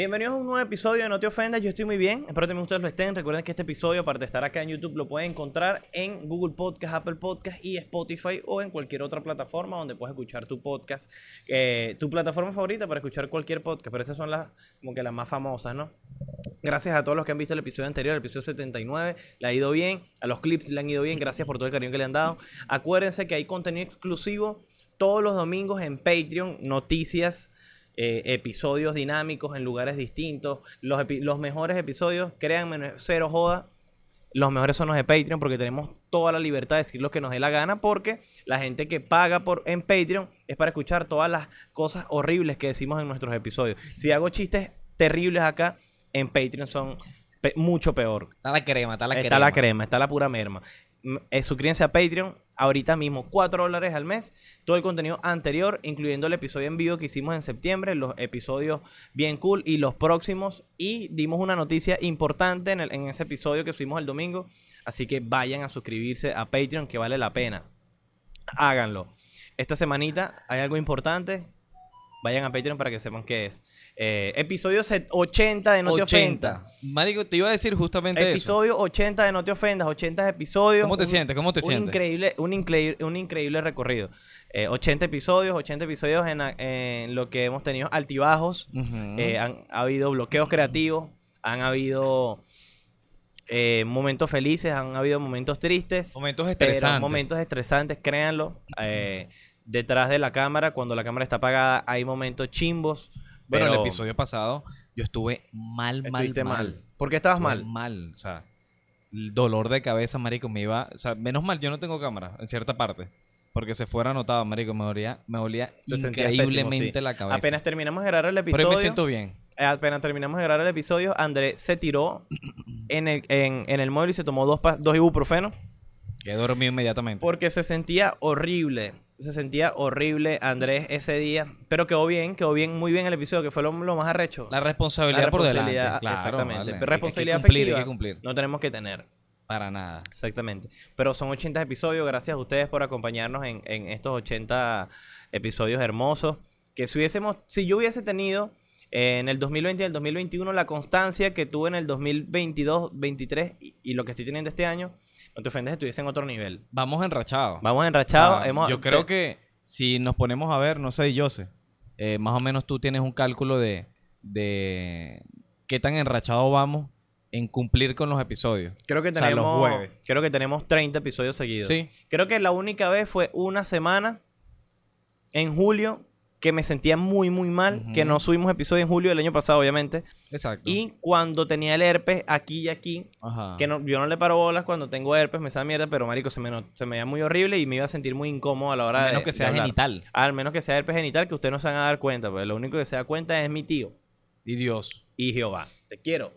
Bienvenidos a un nuevo episodio de No Te Ofendas, yo estoy muy bien, espero que ustedes lo estén. Recuerden que este episodio, aparte de estar acá en YouTube, lo pueden encontrar en Google Podcast, Apple Podcast y Spotify o en cualquier otra plataforma donde puedes escuchar tu podcast, eh, tu plataforma favorita para escuchar cualquier podcast, pero esas son las como que las más famosas, ¿no? Gracias a todos los que han visto el episodio anterior, el episodio 79, le ha ido bien, a los clips le han ido bien, gracias por todo el cariño que le han dado. Acuérdense que hay contenido exclusivo todos los domingos en Patreon, noticias eh, episodios dinámicos en lugares distintos. Los, mejores episodios, créanme, cero joda, los mejores son los de Patreon porque tenemos toda la libertad de decir lo que nos dé la gana porque la gente que paga por en Patreon es para escuchar todas las cosas horribles que decimos en nuestros episodios. Si hago chistes terribles acá en Patreon son mucho peor. Está la crema, está la crema. Está la crema, está la pura merma. Eh, suscríbanse a Patreon ahorita mismo, 4 dólares al mes, todo el contenido anterior, incluyendo el episodio en vivo que hicimos en septiembre, los episodios bien cool y los próximos. Y dimos una noticia importante en, en ese episodio que subimos el domingo, así que vayan a suscribirse a Patreon que vale la pena. Háganlo. Esta semanita hay algo importante Vayan a Patreon para que sepan qué es. Eh, episodio 80 de No Te Ofendas. Marico, te iba a decir justamente episodio 80 de No Te Ofendas, 80 episodios. ¿Cómo te sientes? ¿Cómo te un sientes? Increíble, un, increíble, un increíble recorrido. 80 eh, episodios, 80 episodios en, en, lo que hemos tenido altibajos. Eh, han ha habido bloqueos creativos, han habido momentos felices, han habido momentos tristes. Momentos estresantes. Momentos estresantes, créanlo detrás de la cámara, cuando la cámara está apagada, hay momentos chimbos. pero... el episodio pasado yo estuve mal, mal, mal, ¿Por qué estabas mal? Mal, o sea, el dolor de cabeza, marico, me iba... O sea, menos mal, yo no tengo cámara en cierta parte. Porque se fuera anotado, marico, me dolía, me dolía increíblemente la cabeza. Apenas terminamos de grabar el episodio... Pero me siento bien. Eh, apenas terminamos de grabar el episodio, Andrés se tiró en el, en, el móvil y se tomó dos, dos ibuprofenos. Que dormí inmediatamente. Porque se sentía horrible se sentía horrible Andrés ese día, pero quedó bien, quedó bien, muy bien el episodio, que fue lo, más arrecho. La responsabilidad, la responsabilidad por delante, claro, exactamente. Responsabilidad hay cumplir, hay que cumplir. no tenemos que tener. Para nada. Exactamente. Pero son 80 episodios, gracias a ustedes por acompañarnos en, estos 80 episodios hermosos. Que si hubiésemos, si yo hubiese tenido eh, en el 2020 y el 2021 la constancia que tuve en el 2022, 23 y, y lo que estoy teniendo este año, no te ofendes, estuviese en otro nivel. Vamos enrachados. Vamos enrachados. Ah, yo creo que si nos ponemos a ver, no sé, yo sé, eh, más o menos tú tienes un cálculo de, qué tan enrachado vamos en cumplir con los episodios. Creo que tenemos, Creo que tenemos 30 episodios seguidos. Sí. Creo que la única vez fue una semana en julio que me sentía muy, muy mal, que no subimos episodio en julio del año pasado, obviamente. Exacto. Y cuando tenía el herpes aquí y aquí, que no, yo no le paro bolas cuando tengo herpes, me sale mierda, pero marico, se me, se me veía muy horrible y me iba a sentir muy incómodo a la hora de. Al menos que sea genital. Al menos que sea herpes genital, que ustedes no se van a dar cuenta, pero pues. lo único que se da cuenta es mi tío. Y Dios. Y Jehová. Te quiero.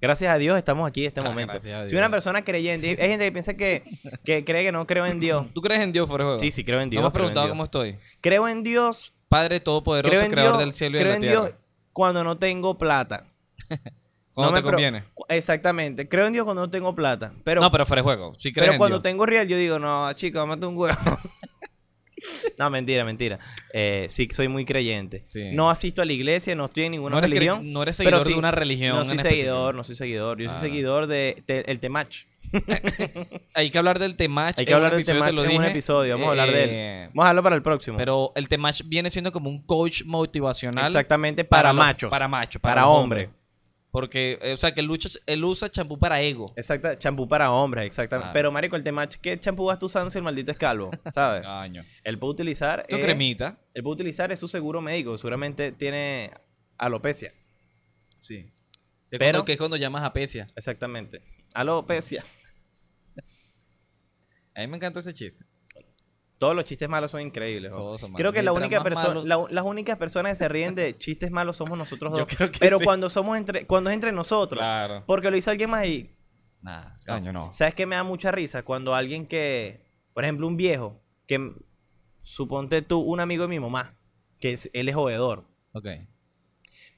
Gracias a Dios estamos aquí en este ah, momento. Si una persona creyente. Hay gente que piensa que, cree que no creo en Dios. ¿Tú crees en Dios, Forejuego? Sí, sí, creo en Dios. No has preguntado cómo estoy. Creo en Dios. Padre Todopoderoso, Creador del cielo y de la tierra. Creo en Dios cuando no tengo plata. cuando no te conviene. Exactamente. Creo en Dios cuando no tengo plata. Pero, no, pero fuera juego. en pero cuando tengo real, yo digo, no, chicos, mate un huevo. No, mentira, mentira. Eh, sí, soy muy creyente. No asisto a la iglesia, no estoy en ninguna religión. no eres seguidor de una religión. No soy seguidor, no soy seguidor. Yo soy ah. seguidor del de, temach. Hay que hablar del temach. Hay que hablar del temach en un episodio. Vamos a hablar de él. Eh, vamos a hablarlo para el próximo. Pero el temach viene siendo como un coach motivacional. Exactamente, para, machos. para machos. Para, hombres. Hombre. Porque, eh, o sea, que él, usa champú para ego. Exacto, champú para hombres, exactamente. Ah. Pero, marico, el tema ¿qué champú vas tú usando si el maldito es calvo, ¿sabes? Caño. Él puede utilizar... Tu eh, cremita. Él puede utilizar es su seguro médico. Seguramente tiene alopecia. Sí. Pero... que es cuando llamas apecia. Exactamente. Alopecia. A mí me encanta ese chiste. Todos los chistes malos son increíbles. Todos son Creo que las únicas personas que se ríen de chistes malos somos nosotros dos. pero cuando somos entre, cuando es entre nosotros. Porque lo hizo alguien más ahí. Nah, caño, no. ¿Sabes qué me da mucha risa? Cuando alguien que, por ejemplo, un viejo, que suponte tú, un amigo de mi mamá, que él es jodedor. Ok.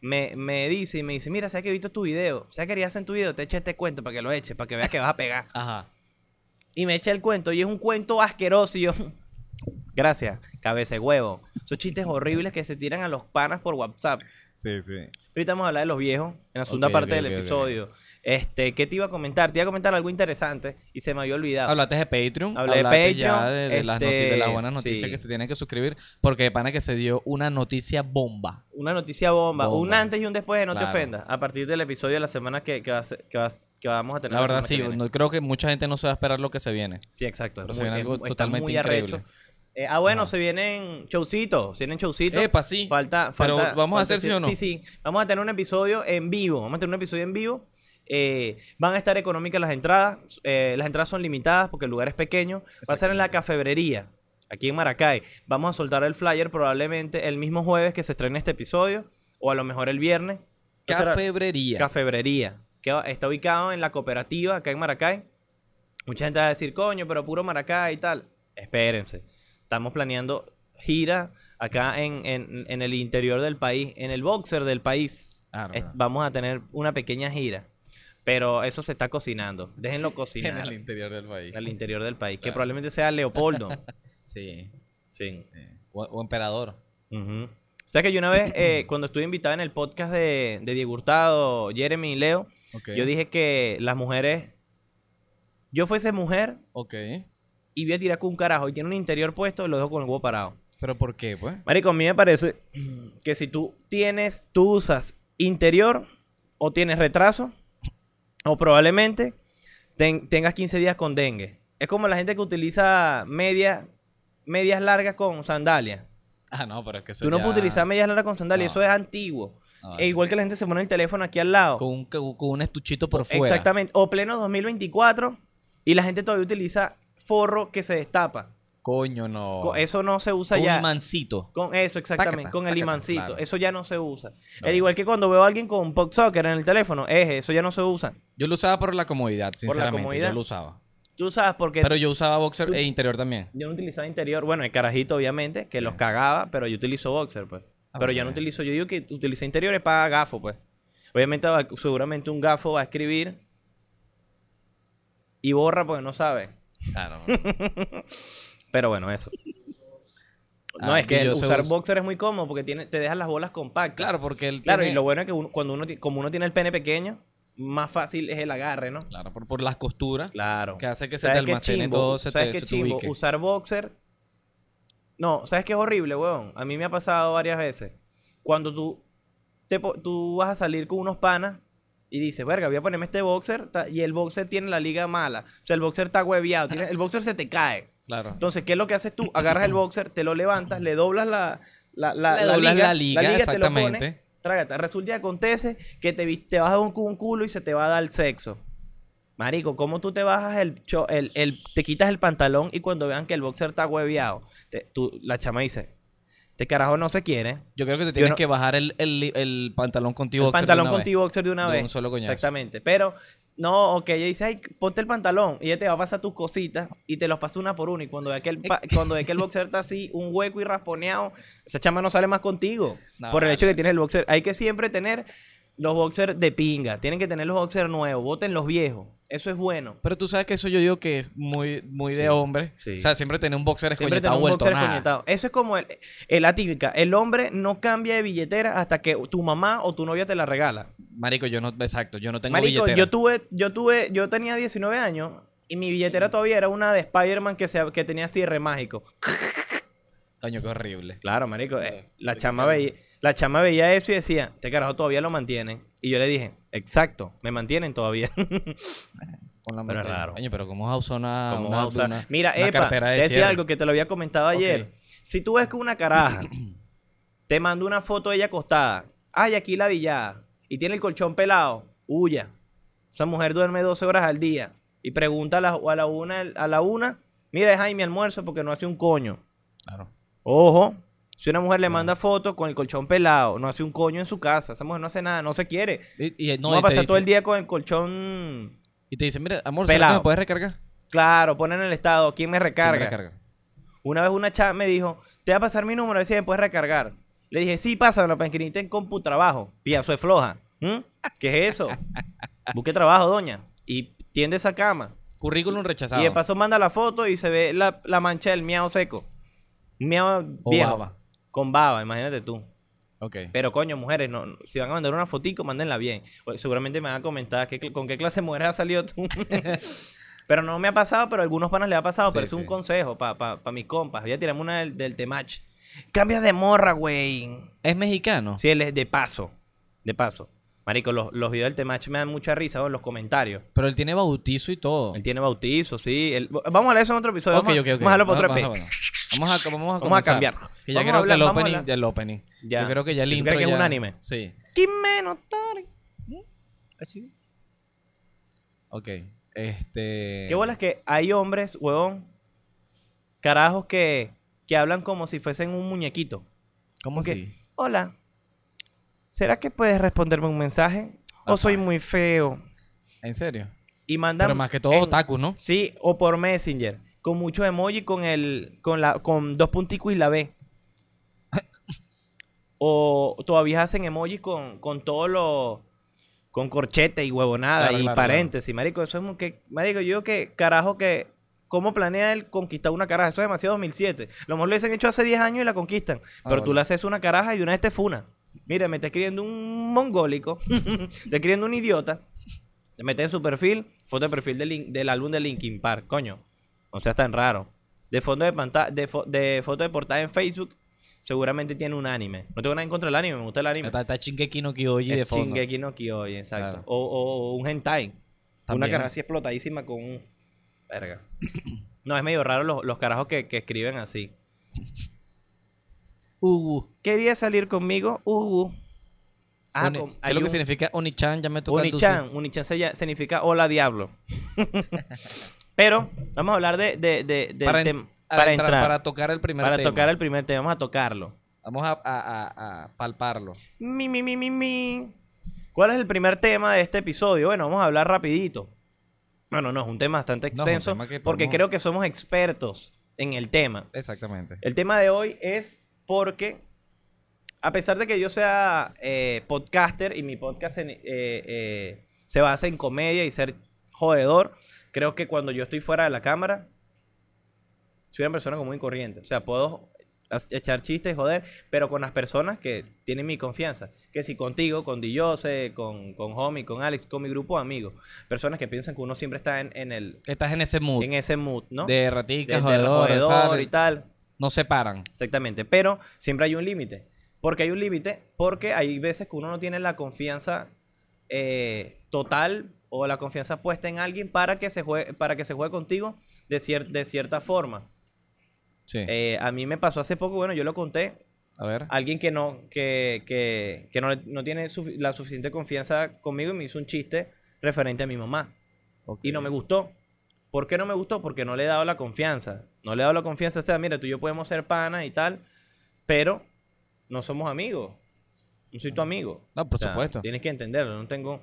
Me, me, dice y me dice, mira, ¿sabes que he visto tu video? ¿Sabes que hacer en tu video? Te echa este cuento para que lo eches. para que veas que vas a pegar. Ajá. Y me echa el cuento y es un cuento asqueroso y yo... Gracias, cabeza de huevo. Son chistes horribles que se tiran a los panas por WhatsApp. Sí, sí. Ahorita vamos a hablar de los viejos en la segunda parte del episodio. Este, ¿qué te iba a comentar? Te iba a comentar algo interesante y se me había olvidado. Hablaste de Patreon. Hablé de Patreon. Este, de, las buenas noticias que se tienen que suscribir. Porque de pana que se dio una noticia bomba. Una noticia bomba. Un antes y un después No Te Ofendas. A partir del episodio de la semana que, que que vamos a tener. La verdad, sí. creo que mucha gente no se va a esperar lo que se viene. Sí, exacto. se viene algo totalmente increíble. Eh, ah, bueno, se vienen showcitos, se vienen showcitos. Epa, sí. Falta, Pero vamos a hacer sí o no. Sí, sí. Vamos a tener un episodio en vivo. Vamos a tener un episodio en vivo. Eh, van a estar económicas las entradas. Eh, las entradas son limitadas porque el lugar es pequeño. Va a ser en la cafebrería, aquí en Maracay. Vamos a soltar el flyer probablemente el mismo jueves que se estrene este episodio. O a lo mejor el viernes. Cafebrería. Cafebrería que está ubicado en la cooperativa acá en Maracay. Mucha gente va a decir, coño, pero puro Maracay y tal. Espérense, estamos planeando gira acá en, el interior del país, en el boxer del país. Ah, vamos a tener una pequeña gira. Pero eso se está cocinando. Déjenlo cocinar. en el interior del país. Al interior del país. Que probablemente sea Leopoldo. sí. Sí. Eh, o, emperador. O sea que yo una vez, eh, cuando estuve invitada en el podcast de, Diego Hurtado, Jeremy y Leo, yo dije que las mujeres. Yo fuese mujer. Y voy a tirar con un carajo y tiene un interior puesto, y lo dejo con el huevo parado. ¿Pero por qué, pues? Marico, a mí me parece que si tú tienes, tú usas interior o tienes retraso o probablemente tengas 15 días con dengue. Es como la gente que utiliza media, medias largas con sandalias. Ah, no, pero es que eso Tú no puedes utilizar medias largas con sandalias, eso es antiguo. E igual que la gente se pone el teléfono aquí al lado. Con un, estuchito por fuera. Exactamente. O pleno 2024 y la gente todavía utiliza forro que se destapa. Coño, no. eso no se usa ya. Con imancito. Con eso, exactamente. con el imancito. Eso ya no se usa. Es igual que cuando veo a alguien con un pop soccer en el teléfono, es eso ya no se usa. Yo lo usaba por la comodidad, sinceramente. Por la comodidad. lo usaba. Tú sabes porque... Pero yo usaba boxer e interior también. Yo no utilizaba interior. Bueno, el carajito, obviamente, que los cagaba, pero yo utilizo boxer, pues. Ah, pero yo no utilizo... Yo digo que interior interiores para gafo, pues. Obviamente, seguramente un gafo va a escribir y borra porque no sabe. Claro. pero bueno, eso. No, ah, es que usar boxer es muy cómodo porque tiene, te dejas las bolas compactas. Claro, porque él Claro, y lo bueno es que cuando uno, como uno tiene el pene pequeño, más fácil es el agarre, ¿no? Claro, por, las costuras. Claro. Que hace que se te almacene todo, se ¿Sabes te, qué Usar boxer. No, ¿sabes qué es horrible, weón? A mí me ha pasado varias veces. Cuando tú, te, tú vas a salir con unos panas y dices, verga, voy a ponerme este boxer y el boxer tiene la liga mala. O sea, el boxer está hueviado. el boxer se te cae. Claro. Entonces, ¿qué es lo que haces tú? Agarras el boxer, te lo levantas, le doblas la, la, la liga, exactamente. Resulta que acontece que te, bajas un, culo y se te va a dar sexo. Marico, ¿cómo tú te bajas el, el, te quitas el pantalón y cuando vean que el boxer está hueveado... la chama dice, te ¿Este carajo no se quiere. Yo creo que te tienes que bajar el, el, pantalón contigo boxer. pantalón contigo boxer de una vez. solo Exactamente. Pero no, ok, ella dice, ay, ponte el pantalón. Y ella te va a pasar tus cositas y te los pasa una por una. Y cuando ve que cuando boxer está así, un hueco y rasponeado, esa chama no sale más contigo. por el hecho que tienes el boxer. Hay que siempre tener los boxers de pinga. Tienen que tener los boxers nuevos. Voten los viejos. Eso es bueno. Pero tú sabes que eso yo digo que es muy, muy de hombre. O sea, siempre tener un boxer Eso es como el, eh, típica. El hombre no cambia de billetera hasta que tu mamá o tu novia te la regala. Marico, yo no... Exacto, yo no tengo Marico, yo tuve... Yo tuve... Yo tenía 19 años y mi billetera todavía era una de Spider-Man que, que tenía cierre mágico. Coño, qué horrible. Claro, marico. Eh, la chama veía... La chama veía eso y decía, este carajo todavía lo mantienen. Y yo le dije, exacto, me mantienen todavía. pero es raro. pero ¿cómo es una, ¿Cómo una, Mira, Epa, decía algo que te lo había comentado ayer. Si tú ves que una caraja te manda una foto de ella acostada, ay, aquí la ladillada, y tiene el colchón pelado, huya. Esa mujer duerme 12 horas al día y pregunta a la, a la una, a la una, mira, es ahí mi almuerzo porque no hace un coño. Claro. Ojo, si una mujer le manda fotos con el colchón pelado, no hace un coño en su casa, esa mujer no hace nada, no se quiere. Y, no, va a pasar todo el día con el colchón. Y te dice, mira, amor, me puedes recargar? Claro, ponen el estado, ¿quién me recarga? Una vez una chat me dijo, te va a pasar mi número a ver si me puedes recargar. Le dije, sí, pásamelo para ni en compu trabajo. Piazo es floja. ¿Qué es eso? Busque trabajo, doña. Y tiende esa cama. Currículum rechazado. Y de paso manda la foto y se ve la, mancha del miau seco. Miau viejo con baba, imagínate tú. Ok. Pero coño, mujeres, no, si van a mandar una fotico, mándenla bien. Pues, seguramente me van a comentar con qué clase de mujeres ha salido tú. pero no me ha pasado, pero a algunos panas le ha pasado. pero es un consejo para pa, mis compas. Ya tiramos una del, temach. Cambia de morra, güey. ¿Es mexicano? Sí, él es de paso. De paso. Marico, los, los videos del Temach me dan mucha risa, o los comentarios. Pero él tiene bautizo y todo. Él tiene bautizo, sí. Vamos a leer eso en otro episodio. Okay, yo okay, vamos, a para otro episodio. Vamos a, vamos a, vamos a cambiar. ya creo que el opening, ya el opening. Ya. Yo creo que ya el intro. Creo que es un anime. Sí. menos, Tori. Así. Ok. Este. Qué bolas que hay hombres, huevón. Carajos que, que hablan como si fuesen un muñequito. ¿Cómo así? Hola. ¿Será que puedes responderme un mensaje? O soy muy feo. ¿En serio? Y mandan. Pero más que todo otaku, ¿no? Sí, o por Messenger con muchos emojis con el con la con dos punticos y la B. o todavía hacen emojis con con todos los con corchete y huevonada y paréntesis, marico, eso es un que marico, yo digo que carajo que ¿Cómo planea él conquistar una caraja? Eso es demasiado 2007. Lo mejor lo han hecho hace 10 años y la conquistan. Ah, pero tú le haces una caraja y una vez te Mira, me está escribiendo un mongólico, te está escribiendo un idiota. Te metes en su perfil, foto de perfil del, del álbum de Linkin Park, coño. No seas tan raro. De fondo de pantalla, de, foto de portada en Facebook, seguramente tiene un anime. No tengo nada en contra del anime, me gusta el anime. Está, está no Kyoji de fondo. Shingeki no Kyoji, exacto. O, un hentai. Una cara así explotadísima con un... Verga. No, es medio raro los, carajos que, escriben así. Uhu. Quería salir conmigo, Uhu. Ah, ¿Qué es lo que significa Onichan? Ya me tocó Onichan. Onichan significa hola diablo. Pero vamos a hablar de, de, para, entrar, Para tocar el primer tema. Para tocar el primer tema, vamos a tocarlo. Vamos a, palparlo. Mi, mi, mi, mi, mi. ¿Cuál es el primer tema de este episodio? Bueno, vamos a hablar rapidito. Bueno, no, es un tema bastante extenso porque creo que somos expertos en el tema. Exactamente. El tema de hoy es porque, a pesar de que yo sea eh, podcaster y mi podcast eh, eh, se basa en comedia y ser jodedor, creo que cuando yo estoy fuera de la cámara, soy una persona común y corriente. O sea, puedo echar chistes, joder, pero con las personas que tienen mi confianza. Que si contigo, con Dillose, con, con Homie, con Alex, con mi grupo de amigos. Personas que piensan que uno siempre está en, el... Estás en ese mood. En ese mood, ¿no? De ratica, de, jodedor, y tal. No se paran. Exactamente. Pero siempre hay un límite. Porque hay un límite, porque hay veces que uno no tiene la confianza eh, total o la confianza puesta en alguien para que se juegue, para que se juegue contigo de, de cierta forma. Eh, a mí me pasó hace poco, bueno, yo lo conté. A ver. Alguien que no, que, no, tiene la suficiente confianza conmigo y me hizo un chiste referente a mi mamá. Y no me gustó. ¿Por qué no me gustó? Porque no le he dado la confianza. No le he dado la confianza. a usted. mira, tú y yo podemos ser pana y tal, pero no somos amigos. No soy tu amigo. No, por supuesto. Tienes que entenderlo. No tengo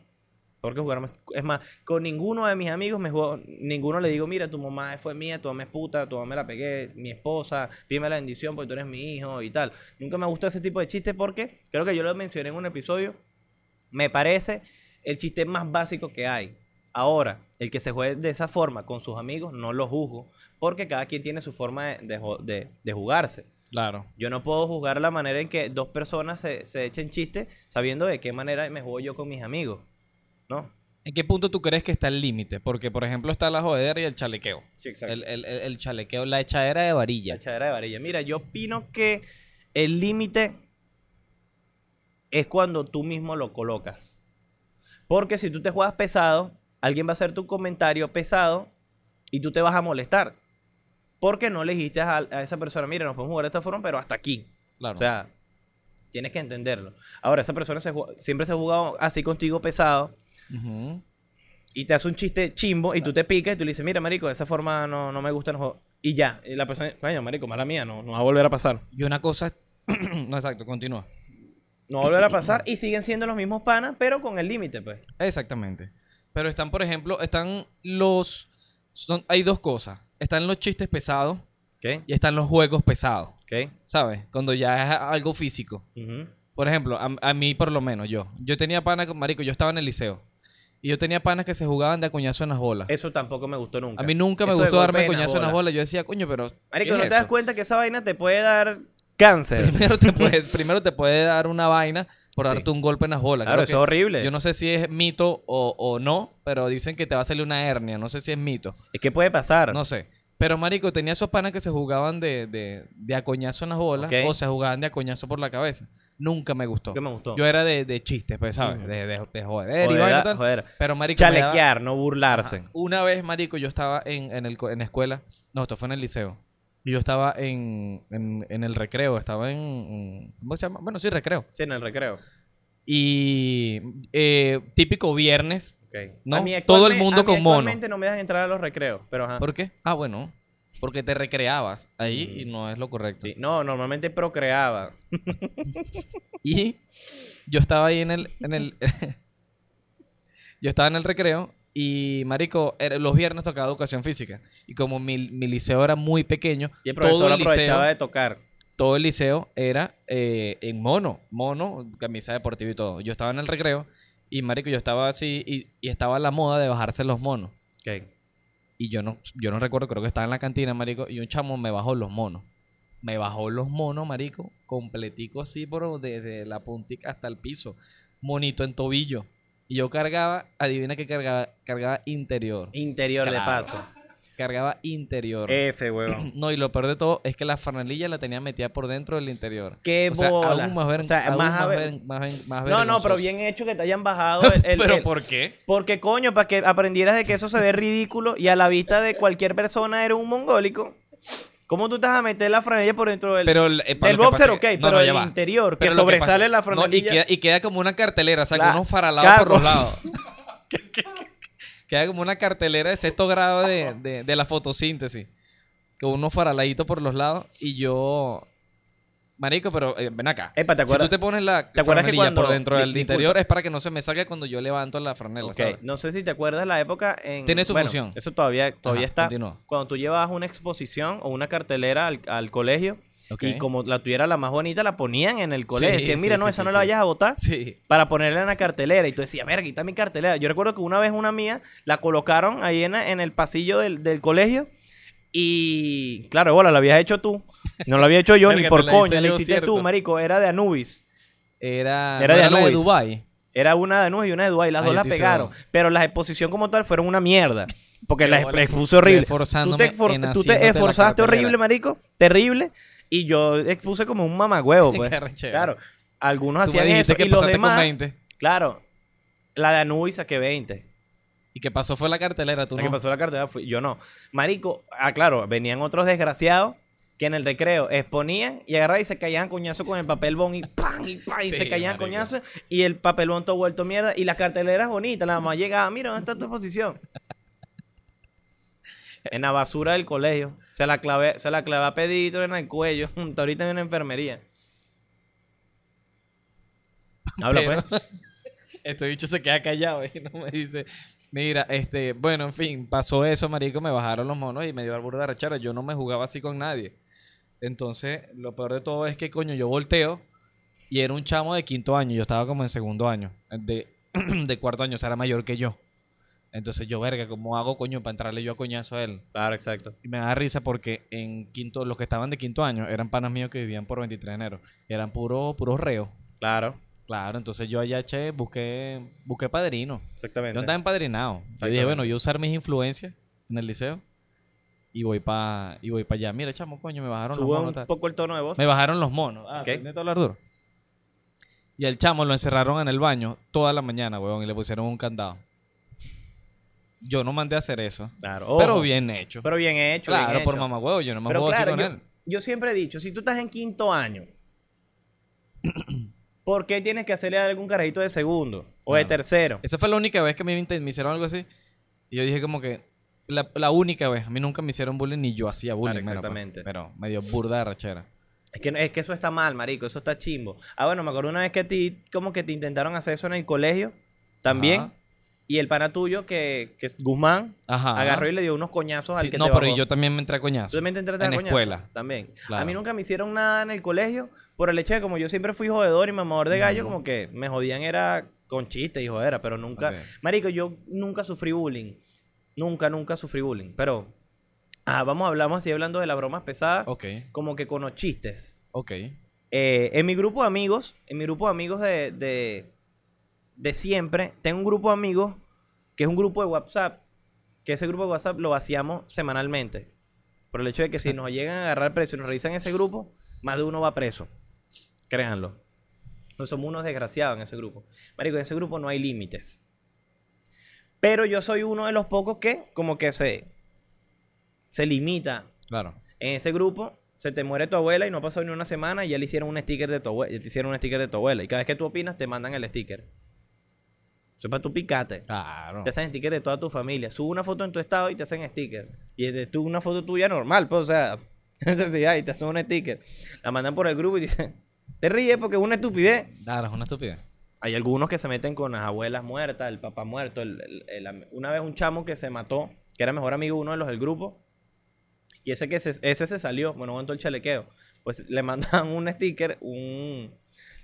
porque jugar más. Es más, con ninguno de mis amigos me juego, ninguno le digo, mira, tu mamá fue mía, tu mamá es puta, tu mamá me la pegué, mi esposa, pídeme la bendición porque tú eres mi hijo y tal. Nunca me gusta ese tipo de chistes porque creo que yo lo mencioné en un episodio. Me parece el chiste más básico que hay. Ahora, el que se juegue de esa forma con sus amigos, no lo juzgo, porque cada quien tiene su forma de, de, jugarse. Claro. Yo no puedo juzgar la manera en que dos personas se, se echen chistes sabiendo de qué manera me juego yo con mis amigos. ¿En qué punto tú crees que está el límite? Porque, por ejemplo, está la joder y el chalequeo. Sí, exacto. El, chalequeo, la echadera de varilla. La echadera de varilla. Mira, yo opino que el límite es cuando tú mismo lo colocas. Porque si tú te juegas pesado, alguien va a hacer tu comentario pesado y tú te vas a molestar. Porque no le dijiste a, esa persona, mira, nos podemos jugar de esta forma, pero hasta aquí. Claro. O sea, tienes que entenderlo. Ahora, esa persona siempre se ha jugado así contigo pesado y te hace un chiste chimbo y tú te picas y tú le dices, mira, marico, de esa forma no, no me gusta el Y ya, la persona, coño, marico, mala mía, no, no va a volver a pasar. Y una cosa, no exacto, continúa. No va a volver a pasar y siguen siendo los mismos panas, pero con el límite, pues. Exactamente. Pero están, por ejemplo, están los... Son, hay dos cosas. Están los chistes pesados ¿Qué? y están los juegos pesados. ¿Qué? ¿Sabes? Cuando ya es algo físico. Por ejemplo, a, a, mí por lo menos, yo. Yo tenía pana con Marico, yo estaba en el liceo. Y yo tenía panas que se jugaban de acuñazo en las bolas. Eso tampoco me gustó nunca. A mí nunca me gustó darme acuñazo en las bolas. Yo decía, coño, pero. Marico, ¿no te das cuenta que esa vaina te puede dar cáncer? Primero te puede, dar una vaina por darte un golpe en las bolas. Claro, eso es horrible. Yo no sé si es mito o, no, pero dicen que te va a salir una hernia. No sé si es mito. Es qué puede pasar. No sé. Pero, marico, tenía esos panas que se jugaban de, de, de a en las bolas o se jugaban de a por la cabeza nunca me gustó. ¿Qué me Yo era de, chistes, pues, ¿sabes? de, de, joder, ah, Pero, marico. Chalequear, no burlarse. Una vez, marico, yo estaba en, en, el, en escuela. No, esto fue en el liceo. Y yo estaba en, en, el recreo. Estaba en. Bueno, sí, recreo. Sí, en el recreo. Y. Eh, típico viernes. No, todo el mundo con mono. no me dejan entrar a los recreos, pero ajá. ¿Por qué? Ah, bueno. Porque te recreabas ahí y no es lo correcto. Sí. No, normalmente procreaba. y yo estaba ahí en el... En el yo estaba en el recreo y, marico, los viernes tocaba educación física. Y como mi, liceo era muy pequeño... Y el todo el aprovechaba de tocar. Todo el liceo era eh, en mono. Mono, camisa deportiva y todo. Yo estaba en el recreo y, marico, yo estaba así y, y estaba la moda de bajarse los monos. Okay. Y yo no, yo no recuerdo, creo que estaba en la cantina, marico, y un chamo me bajó los monos. Me bajó los monos, marico, completico así, bro, desde la puntica hasta el piso. Monito en tobillo. Y yo cargaba, adivina qué cargaba, cargaba interior. Interior de paso cargaba interior. F, huevón. no, y lo peor de todo es que la franelilla la tenía metida por dentro del interior. Qué o sea, más ver, más, más, No, no, pero bien hecho que te hayan bajado el, ¿Pero por qué? Porque, coño, para que aprendieras de que eso se ve ridículo y a la vista de cualquier persona eres un mongólico. ¿Cómo tú estás a meter la franelilla por dentro del, pero eh, el, boxer? ok, pero el interior, que sobresale la franelilla. y, queda, como una cartelera, o sea, unos faralados por los lados. ¿Qué, Queda como una cartelera de sexto grado de, la fotosíntesis. Con unos faraladitos por los lados y yo... Marico, pero eh, ven acá. ¿te Si tú te pones la ¿Te por dentro del interior es para que no se me salga cuando yo levanto la franela, No sé si te acuerdas la época en... Tiene su función. Eso todavía, todavía está. Cuando tú llevas una exposición o una cartelera al, al colegio y como la tuviera la más bonita, la ponían en el colegio. mira, no, esa no la vayas a votar. Para ponerla en la cartelera. Y tú decías, verga, quita mi cartelera. Yo recuerdo que una vez una mía la colocaron ahí en, el pasillo del, colegio. Y claro, hola la habías hecho tú. No la había hecho yo ni por coño. La hiciste tú, marico. Era de Anubis. Era, de, Dubai. Era una de Anubis y una de Dubai. Las dos la pegaron. Pero las exposición como tal fueron una mierda. Porque las expuse horrible. Tú tú te esforzaste horrible, marico. Terrible. Y yo expuse como un mamagüevo, pues. claro. Algunos hacían eso que y los demás. 20. Claro. La de Anubis saqué 20. ¿Y qué pasó fue la cartelera? ¿Tú no? pasó la cartelera yo no. Marico, ah, claro, venían otros desgraciados que en el recreo exponían y agarraban y se caían coñazo con el papel bon y ¡pam! y ¡pam! y se caían coñazo y el papelón todo vuelto mierda y las carteleras bonitas, la mamá llegaba, mira, ¿dónde está tu exposición? en la basura del colegio. Se la clavé, se la clavé a pedito en el cuello. ahorita en una enfermería. Habla bueno, pues. Este bicho se queda callado y no me dice. Mira, este, bueno, en fin, pasó eso, marico, me bajaron los monos y me dio burda de rechara. Yo no me jugaba así con nadie. Entonces, lo peor de todo es que, coño, yo volteo y era un chamo de quinto año. Yo estaba como en segundo año, de, de cuarto año, o sea, era mayor que yo. Entonces yo, verga, ¿cómo hago coño para entrarle yo a coñazo a él? Claro, exacto. Y me da risa porque en quinto, los que estaban de quinto año eran panas míos que vivían por 23 de enero. Eran puros reos. Claro. Claro, entonces yo allá, che, busqué, busqué padrino. Exactamente. Yo andaba empadrinado. Y dije, bueno, yo usar mis influencias en el liceo y voy para y allá. Mira, chamo, coño, me bajaron los monos. un poco el tono Me bajaron los monos. Ah, ¿De todo hablar duro. Y al chamo lo encerraron en el baño toda la mañana, weón, y le pusieron un candado yo no mandé a hacer eso. Claro. Pero bien hecho. Pero bien hecho. Claro, por hecho. yo no me puedo hacer así yo, Yo siempre he dicho, si tú estás en quinto año, ¿por qué tienes que hacerle algún carajito de segundo o de tercero? Esa fue la única vez que me, me hicieron algo así. Y yo dije como que, la, única vez. A mí nunca me hicieron bullying ni yo hacía bullying. Pues. exactamente. pero, me dio burda de rachera. Es que, es que eso está mal, marico. Eso está chimbo. Ah, bueno, me acuerdo una vez que a ti como que te intentaron hacer eso en el colegio. También. Y el pana tuyo, que, es Guzmán, agarró y le dio unos coñazos al que No, pero yo también me entré a coñazos. también entré a En la escuela. También. A mí nunca me hicieron nada en el colegio por el hecho de como yo siempre fui jodedor y mamador de gallo, como que me jodían era con chistes y jodera, pero nunca... Marico, yo nunca sufrí bullying. Nunca, nunca sufrí bullying. Pero... Ah, vamos, hablamos así hablando de las bromas pesadas. Ok. Como que con los chistes. Ok. Eh, en mi grupo de amigos, en mi grupo de amigos de de siempre, tengo un grupo de amigos, que es un grupo de WhatsApp, que ese grupo de WhatsApp lo vaciamos semanalmente. Por el hecho de que si nos llegan a agarrar preso y nos revisan ese grupo, más de uno va preso. Créanlo. No pues somos unos desgraciados en ese grupo. Marico, en ese grupo no hay límites. Pero yo soy uno de los pocos que como que se, se limita. Claro. En ese grupo se te muere tu abuela y no pasado ni una semana y ya le hicieron un sticker de tu abuela, hicieron un sticker de tu abuela y cada vez que tú opinas te mandan el sticker. Eso para tu picate. Claro. Te hacen sticker de toda tu familia. Subo una foto en tu estado y te hacen sticker. Y de tú una foto tuya normal, pues, o sea, necesidad y te hacen un sticker. La mandan por el grupo y dicen, te ríes porque es una estupidez. Claro, es una estupidez. Hay algunos que se meten con las abuelas muertas, el papá muerto. una vez un chamo que se mató, que era mejor amigo uno de los del grupo, y ese que se, ese se salió, bueno, aguantó el chalequeo. Pues le mandan un sticker, un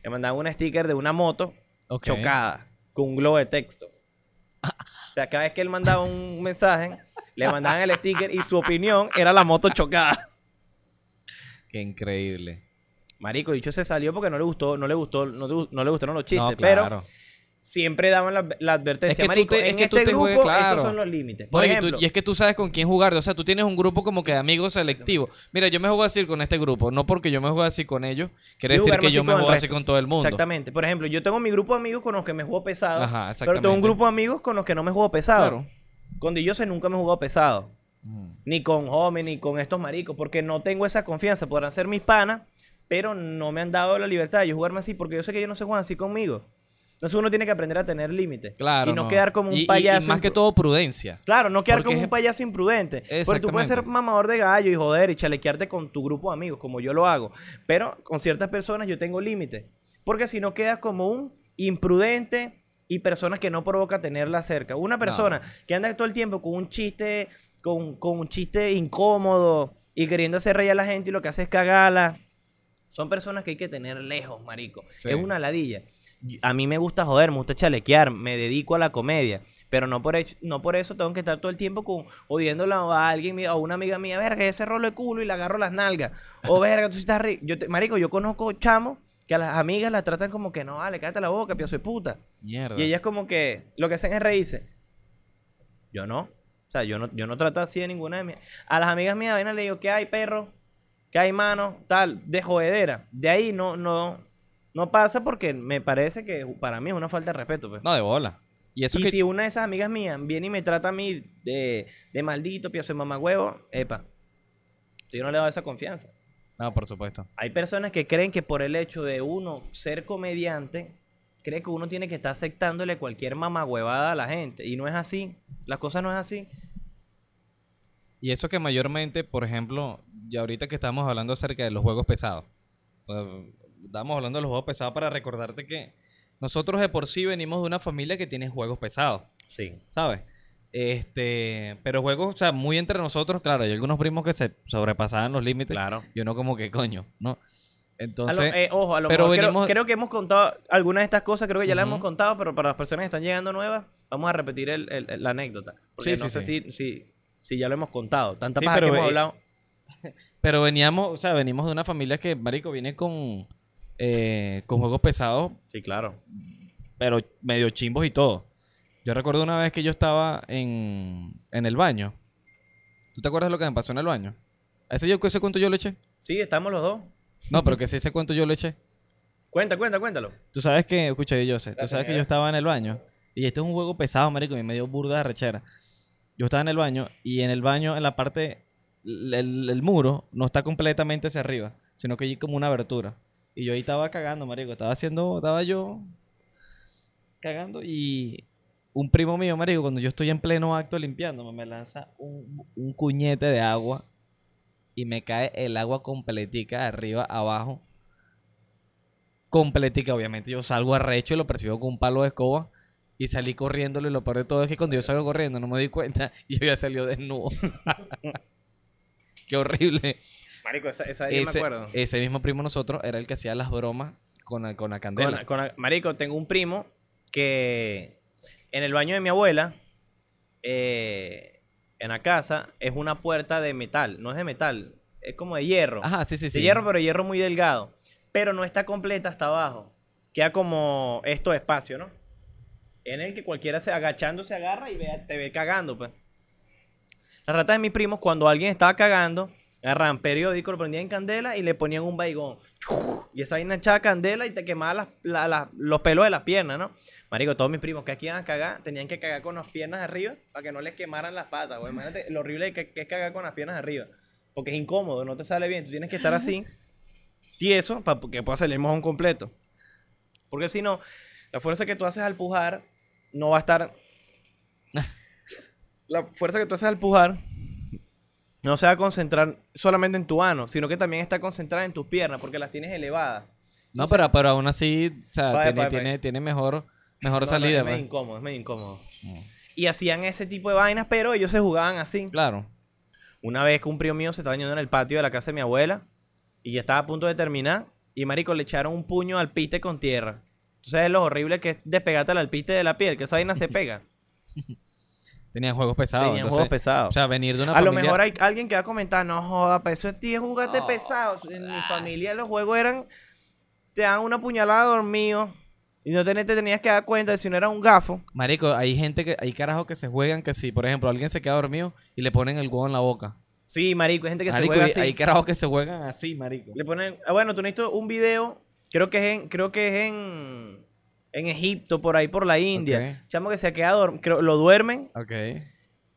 le mandan un sticker de una moto chocada con un globo de texto. O sea, cada vez que él mandaba un mensaje, le mandaban el sticker y su opinión era la moto chocada. Qué increíble. Marico, dicho se salió porque no le gustó, no le gustó, no, le gustaron los chistes, no, pero siempre daban la, advertencia. Marico, en este grupo, estos son los límites. y, es que tú sabes con quién jugar. O sea, tú tienes un grupo como que de amigos selectivos. Mira, yo me juego así con este grupo. No porque yo me juego así con ellos. Quiere decir que yo me juego así con todo el mundo. Exactamente. Por ejemplo, yo tengo mi grupo de amigos con los que me juego pesado. pero tengo un grupo de amigos con los que no me juego pesado. Claro. Con sé nunca me he jugado pesado. Mm. Ni con Homen, ni con estos maricos. Porque no tengo esa confianza. Podrán ser mis panas. Pero no me han dado la libertad de yo jugarme así. Porque yo sé que ellos no se juegan así conmigo. Entonces uno tiene que aprender a tener límites. Claro. Y no, quedar como un payaso. Y, más que todo prudencia. Claro, no quedar como un payaso imprudente. Porque tú puedes ser mamador de gallo y joder y chalequearte con tu grupo de amigos, como yo lo hago. Pero con ciertas personas yo tengo límites. Porque si no quedas como un imprudente y personas que no provoca tenerla cerca. Una persona que anda todo el tiempo con un chiste, con, un chiste incómodo y queriendo hacer reír a la gente y lo que hace es cagarla. Son personas que hay que tener lejos, marico. Es una ladilla a mí me gusta joder, me gusta chalequear, me dedico a la comedia, pero no por, no por eso tengo que estar todo el tiempo con, a alguien, a una amiga mía, verga, ese rolo de culo y le agarro las nalgas, o verga, tú sí estás rico. Yo te, marico, yo conozco chamos que a las amigas las tratan como que no, vale, cállate la boca, piazo de puta. Y ellas como que lo que hacen es reírse. Yo no. O sea, yo no, yo no trato así de ninguna de mis... A las amigas mías, ven, le digo, ¿qué hay, perro? ¿Qué hay, mano? Tal, de jodedera. De ahí no, no, no pasa porque me parece que para mí es una falta de respeto. Pues. No, de bola. Y, eso si una de esas amigas mías viene y me trata a mí de, de maldito, pienso de mamagüevo, epa. Yo no le doy esa confianza. No, por supuesto. Hay personas que creen que por el hecho de uno ser comediante, cree que uno tiene que estar aceptándole cualquier mamagüevada a la gente. Y no es así. Las cosas no es así. Y eso que mayormente, por ejemplo, ya ahorita que estamos hablando acerca de los juegos pesados. Pues, estábamos hablando de los juegos pesados para recordarte que nosotros de por sí venimos de una familia que tiene juegos pesados. Sí. ¿Sabes? Este, pero juegos, o sea, muy entre nosotros, claro, hay algunos primos que se sobrepasaban los límites. Claro. yo no como que coño, ¿no? Entonces, eh, ojo, a lo mejor, creo, que hemos contado algunas de estas cosas, creo que ya las hemos contado, pero para las personas que están llegando nuevas, vamos a repetir la anécdota. Porque sí, no sí, sé sí. Si, ya lo hemos contado. Tanta paja que hemos hablado. Pero veníamos, o sea, venimos de una familia que, marico, viene con eh, con juegos pesados. Sí, claro. Pero medio chimbos y todo. Yo recuerdo una vez que yo estaba en, el baño. ¿Tú te acuerdas lo que me pasó en el baño? ¿Ese, yo, ese cuento yo lo eché? Sí, estamos los dos. No, pero que si ese cuento yo lo eché. Cuenta, cuenta, cuéntalo. Tú sabes que, escucha, yo sé, tú sabes que yo estaba en el baño. Y este es un juego pesado, marico, y medio burda de rechera. Yo estaba en el baño y en el baño, en la parte, el, el muro no está completamente hacia arriba, sino que hay como una abertura. Y yo ahí estaba cagando, marico. Estaba haciendo, estaba yo cagando y un primo mío, marico, cuando yo estoy en pleno acto limpiándome, me lanza un, cuñete de agua y me cae el agua completica arriba abajo. Completica, obviamente. Yo salgo arrecho y lo percibo con un palo de escoba. Y salí corriéndolo y lo peor de todo es que cuando yo salgo corriendo no me di cuenta y yo ya salió desnudo. Qué horrible. Marico, esa, ese, me acuerdo. Ese mismo primo nosotros era el que hacía las bromas con, la candela. Con, marico, tengo un primo que en el baño de mi abuela, eh, en la casa, es una puerta de metal. No es de metal, es como de hierro. Ajá, sí, sí, sí. De hierro, pero hierro muy delgado. Pero no está completa hasta abajo. Queda como esto de espacio, ¿no? En el que cualquiera se agachando se agarra y te ve cagando, pues. rata rata de mis primos, cuando alguien estaba cagando, Agarran periódico, lo prendían en candela y le ponían un baigón. Y esa vaina echaba candela y te quemaba los pelos de las piernas, ¿no? Marico, todos mis primos que aquí iban a cagar, tenían que cagar con las piernas arriba para que no les quemaran las patas, Imagínate lo horrible que, es cagar con las piernas arriba. Porque es incómodo, no te sale bien. Tú tienes que estar así, tieso, para que pueda salir mojón completo. Porque si no, la fuerza que tú haces al pujar no va a estar... la fuerza que tú haces al pujar no se va a concentrar solamente en tu ano, sino que también está concentrada en tus piernas porque las tienes elevadas. No, pero, pero aún así, o sea, tiene, tiene, mejor, mejor salida. No, es medio pues. incómodo, es medio incómodo. Mm. Y hacían ese tipo de vainas, pero ellos se jugaban así. Claro. Una vez que un primo mío se estaba yendo en el patio de la casa de mi abuela y ya estaba a punto de terminar y marico le echaron un puño al piste con tierra. Entonces es lo horrible que es despegarte al piste de la piel, que esa vaina se pega. Tenían juegos pesados. Tenían juegos pesados. O sea, venir de una a A lo mejor hay alguien que va a comentar, no joda, pero eso es tío, jugaste pesado. En mi familia los juegos eran... Te dan una puñalada dormido. Y no te, tenías que dar cuenta de si no era un gafo. Marico, hay gente que, hay carajos que se juegan que si, por ejemplo, alguien se queda dormido y le ponen el huevo en la boca. Sí, marico, hay gente que se juega así. Hay carajos que se juegan así, marico. Le ponen, ah, bueno, tú necesitas un video, creo que es en, creo que es en, en Egipto, por ahí, por la India. Chamo que se queda dormido, lo duermen.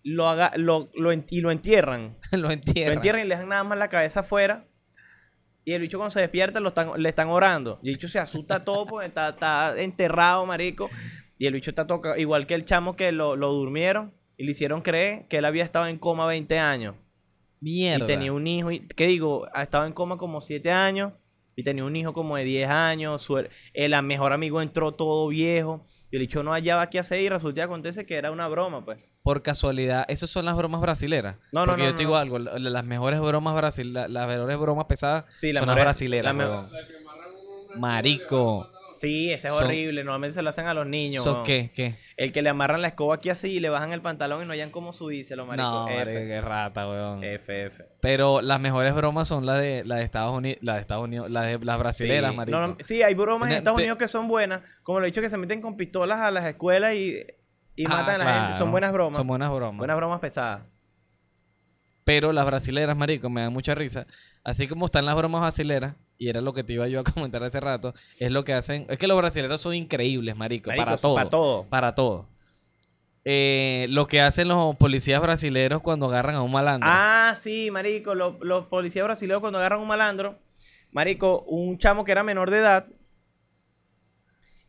Lo lo, lo y lo entierran. lo entierran. Lo entierran y le dejan nada más la cabeza afuera. Y el bicho cuando se despierta lo están, le están orando. Y el bicho se asusta todo porque está, enterrado, marico. Y el bicho está tocado, igual que el chamo que lo, durmieron y le hicieron creer que él había estado en coma 20 años. Mierda. Y tenía un hijo, y, ¿qué digo? ha estado en coma como 7 años y tenía un hijo como de 10 años, el mejor amigo entró todo viejo, y el dicho no hallaba qué hacer y resulta que acontece que era una broma, pues. Por casualidad, ¿esas son las bromas brasileras? No, no, no. yo te digo algo, las mejores bromas brasil las mejores bromas pesadas sí, son las brasileras. Marico. Sí, ese es horrible. Normalmente se lo hacen a los niños. qué, El que le amarran la escoba aquí así y le bajan el pantalón y no hayan como subírselo, marico. No, rata, weón. F, Pero las mejores bromas son las de, la Estados Unidos, las de Estados Unidos, de brasileras, marico. sí, hay bromas en Estados Unidos que son buenas. Como lo he dicho, que se meten con pistolas a las escuelas y, ah, matan a la gente. Son buenas bromas. Son buenas bromas. Buenas bromas pesadas. Pero las brasileras, marico, me dan mucha risa. Así como están las bromas brasileras, y era lo que te iba yo a comentar hace rato, es lo que hacen. Es que los brasileños son increíbles, marico, para todo. Para todo. Para eh, todo. lo que hacen los policías brasileños cuando agarran a un malandro. Ah, sí, marico, los policías brasileños cuando agarran a un malandro, marico, un chamo que era menor de edad